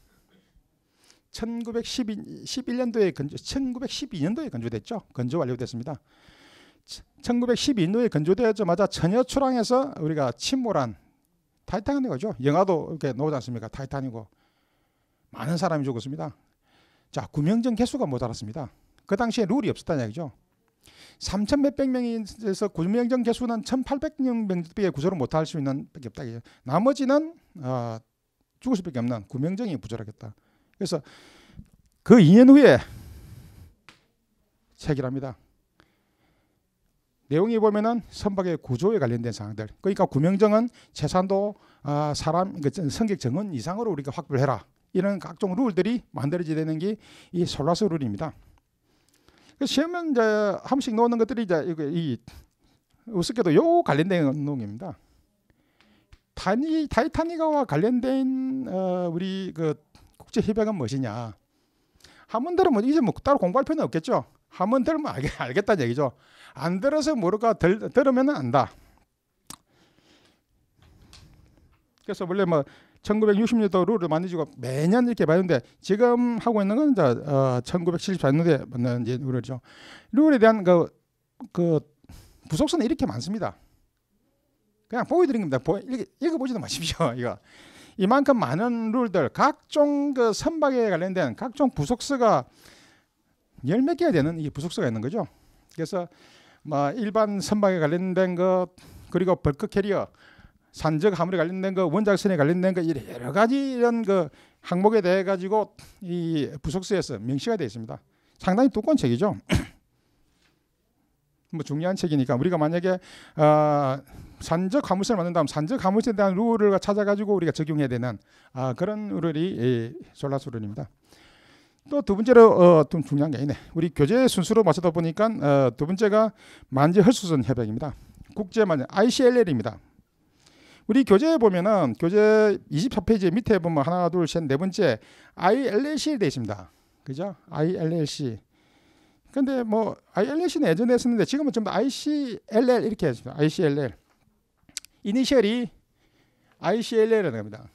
A: 1911년도에 건조, 1912년도에 건조됐죠. 건조 완료됐습니다. 1912년도에 건조되자마자 전혀 출항해서 우리가 침몰한 타이타닉이죠. 영화도 이렇게 나오지 않습니까? 타이타닉고 많은 사람이 죽었습니다. 자, 구명정 개수가 모자랐습니다. 그 당시에 룰이 없었다는 얘기죠. 삼천 몇백 명에서 구명정 개수는 천팔백 명 명밖에 구조를 못할 수 있는 밖에 없다. 나머지는 어, 죽을 수밖에 없는 구명정이 부조하겠다. 그래서 그 2년 후에 체결합니다. 내용이 보면은 선박의 구조에 관련된 사항들. 그러니까 구명정은 재산도 아, 사람 그니까 성격 정원 이상으로 우리가 확보를 해라. 이런 각종 룰들이 만들어지게 되는 게 이 솔라스 룰입니다. 시험은 이제 한 번씩 넣는 것들이 이제 이거이 우습게도 요 관련된 운동입니다. 타니 타이타닉과 관련된 어, 우리 그 국제 협약은 무엇이냐? 한 번 들으면 이제 뭐 따로 공부할 필요는 없겠죠. 한 번 들으면 알겠, 겠다는 얘기죠. 안 들어서 모르가 들, 들으면 안다. 그래서 원래 뭐 1960년도로 만든지고 매년 이렇게 봤는데 지금 하고 있는 건 이제 어, 1974년도에 만든 이제 룰이죠. 룰에 대한 그, 그 부속서는 이렇게 많습니다. 그냥 보여드린 겁니다. 보, 읽어, 보지도 마십시오. 이거 이만큼 많은 룰들, 각종 그 선박에 관련된 각종 부속서가 열몇 개가 되는 이 부속서가 있는 거죠. 그래서 뭐 일반 선박에 관련된 것 그리고 벌크 캐리어 산적 화물에 관련된 거, 원자선에 관련된 거 여러 가지 이런 그 항목에 대해 가지고 이 부속서에서 명시가 되어 있습니다. 상당히 두꺼운 책이죠. 뭐 중요한 책이니까 우리가 만약에 어, 산적 화물선을 만든다면 산적 화물선에 대한 룰을 찾아가지고 우리가 적용해야 되는 아, 그런 룰이 졸라수룰입니다. 또 두 번째로 어, 좀 중요한 게 있네. 우리 교재 순수로 마쳐다 보니까 어, 두 번째가 만재 헐수선 협약입니다. 국제 만재 ICLL입니다. 우리 교재에 보면은 교재 24페이지 밑에 보면 하나 둘 셋 네 번째 ILLC 돼 있습니다. 그죠? ILLC. 근데 뭐 ILLC는 예전에 했었는데 지금은 좀더 ICLL 이렇게 해야죠. 다 ICLL. 이니셜이 ICLL이라는 겁니다.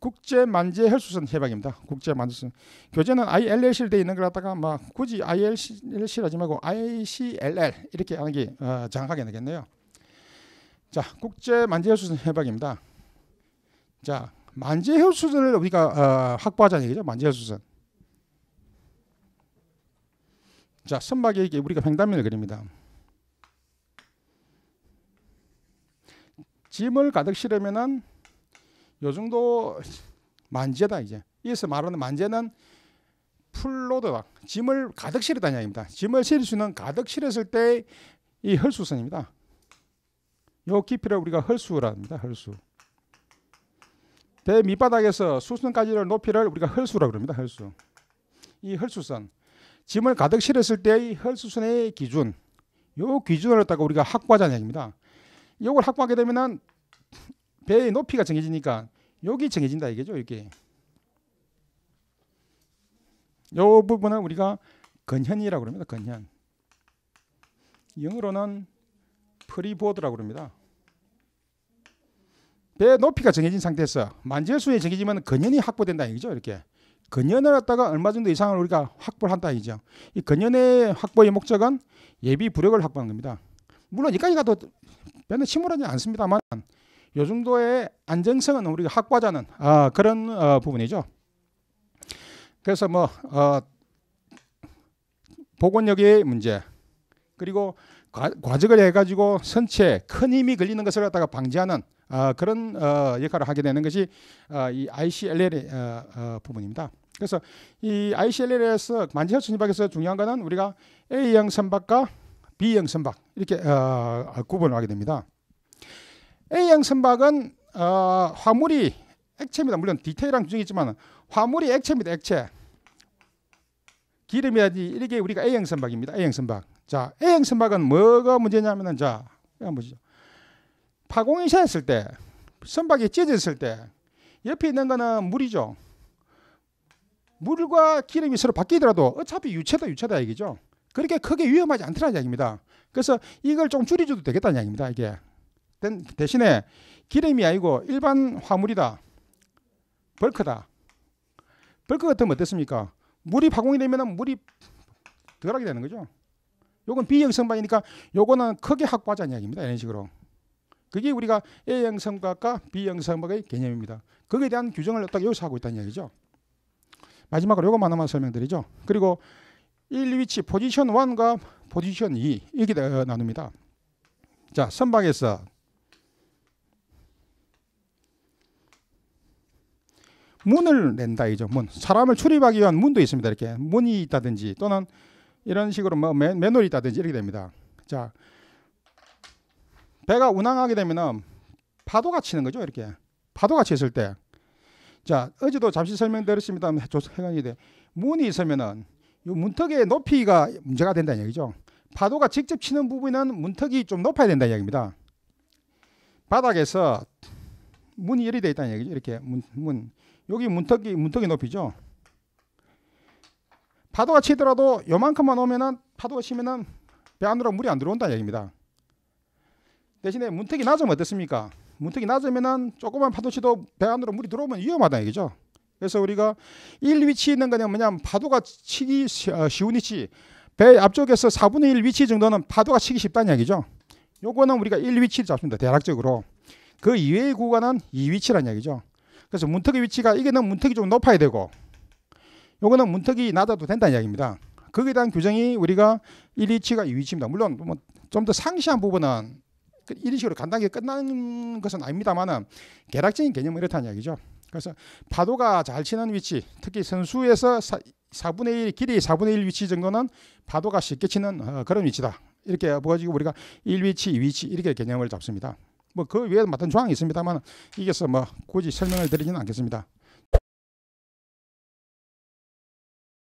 A: 국제 만재 혈수선 해방입니다 국제 만재선 교재는 ILLC를 돼 있는 걸 갖다가 막 굳이 ILLC라지 말고 ICLL 이렇게 하는 게 어, 정확하게 되겠네요. 자, 국제 만재해수 협약입니다. 자, 만재해수들을 우리가 어, 확보하자는 얘기죠. 만재수선 자, 선박에 이게 우리가 횡단면을 그립니다. 짐을 가득 실으면은 요 정도 만재다 이제. 이에서 말하는 만재는 풀로드다. 짐을 가득 실었다는 이기입니다 짐을 실을 수는 가득 실었을 때이 혈수선입니다. 요 깊이를 우리가 헐수랍니다. 헐수. 배 밑바닥에서 수선까지 를 높이를 우리가 헐수라고 합니다. 헐수. 이 헐수선. 짐을 가득 실었을 때의 헐수선의 기준. 요 기준을 갖다가 우리가 확보하자는 얘기입니다. 요걸 확보하게 되면은 배의 높이가 정해지니까 여기 정해진다 이게죠. 이게. 요 부분은 우리가 건현이라고 합니다. 건현. 영어로는 프리보드라고 합니다. 배 높이가 정해진 상태에서 만재수에 정해지면 근연이 확보된다 이거죠. 이렇게 근연을 갖다가 얼마 정도 이상을 우리가 확보를 한다 이죠. 이 근연의 확보의 목적은 예비 부력을 확보하는 겁니다. 물론 여까지 가도 배는 침울하지 않습니다만 요 정도의 안정성은 우리가 확보하자는 아, 그런 어, 부분이죠. 그래서 뭐 어, 보건력의 문제 그리고 과적을 해가지고 선체에 큰 힘이 걸리는 것을 갖다가 방지하는 어, 그런 어, 역할을 하게 되는 것이 어, 이 ICLL의 어, 어, 부분입니다. 그래서 이 ICLL에서 만지혈 순위박에서 중요한 것은 우리가 A형 선박과 B형 선박 이렇게 어, 구분을 하게 됩니다. A형 선박은 어, 화물이 액체입니다. 물론 디테일한 규정이 있지만 화물이 액체입니다. 액체. 기름이라든지 이게 우리가 A형 선박입니다. A형 선박. 자, A형 선박은 뭐가 문제냐면은 자, 보시죠. 파공이 새었을 때, 선박이 찢었을 때, 옆에 있는 거는 물이죠. 물과 기름이 서로 바뀌더라도 어차피 유체다 유체다 얘기죠. 그렇게 크게 위험하지 않더라는 이야기입니다 그래서 이걸 좀 줄여줘도 되겠다는 이야기입니다 이게 대신에 기름이 아니고 일반 화물이다. 벌크다. 벌크 같으면 어떻습니까? 물이 파공이 되면 물이 들어가게 되는 거죠. 요건 B형 성반이니까 요거는 크게 확보하자는 이야기입니다. 이런 식으로. 그게 우리가 A형 성박과 B형 성박의 개념입니다. 거기에 대한 규정을 딱 여기서 하고 있다는 이야기죠. 마지막으로 요것만 하나만 설명드리죠. 그리고 1위치 포지션 1과 포지션 2 이렇게 나눕니다. 자 선박에서 문을 낸다 이죠 문 사람을 출입하기 위한 문도 있습니다 이렇게 문이 있다든지 또는 이런 식으로 뭐 매, 매놀이다든지 이렇게 됩니다. 자, 배가 운항하게 되면은 파도가 치는 거죠, 이렇게. 파도가 치을 때. 자, 어제도 잠시 설명드렸습니다. 조해관이돼 문이 있으면은 이 문턱의 높이가 문제가 된다는 얘기죠. 파도가 직접 치는 부분은 문턱이 좀 높아야 된다는 얘기입니다. 바닥에서 문이 열이 되어 있다는 얘기죠. 이렇게 문, 문. 여기 문턱이 문턱이 높이죠. 파도가 치더라도 요만큼만 오면은 파도가 치면은 배 안으로 물이 안 들어온다 는 얘기입니다. 대신에 문턱이 낮으면 어떻습니까? 문턱이 낮으면은 조그만 파도 치도 배 안으로 물이 들어오면 위험하다 는 얘기죠. 그래서 우리가 1 위치 있는 거는 뭐냐면 파도가 치기 어, 쉬운 위치 배 앞쪽에서 4분의 1 위치 정도는 파도가 치기 쉽다는 얘기죠. 요거는 우리가 1 위치를 잡습니다. 대략적으로 그 이외의 구간은 2 위치란 얘기죠. 그래서 문턱의 위치가 이게는 문턱이 좀 높아야 되고 요거는 문턱이 낮아도 된다는 이야기입니다. 거기에 대한 규정이 우리가 1위치가 2위치입니다. 물론 뭐좀더 상시한 부분은 그 이런 식으로 간단하게 끝나는 것은 아닙니다만은 개략적인 개념은 이렇다는 이야기죠. 그래서 파도가 잘 치는 위치, 특히 선수에서 4, 4분의 1 길이 4분의 1 위치 정도는 파도가 쉽게 치는 어, 그런 위치다. 이렇게 보가지고 우리가 1위치, 2위치 이렇게 개념을 잡습니다. 뭐 그 외에 맡은 조항이 있습니다만 이게서 뭐 굳이 설명을 드리지는 않겠습니다.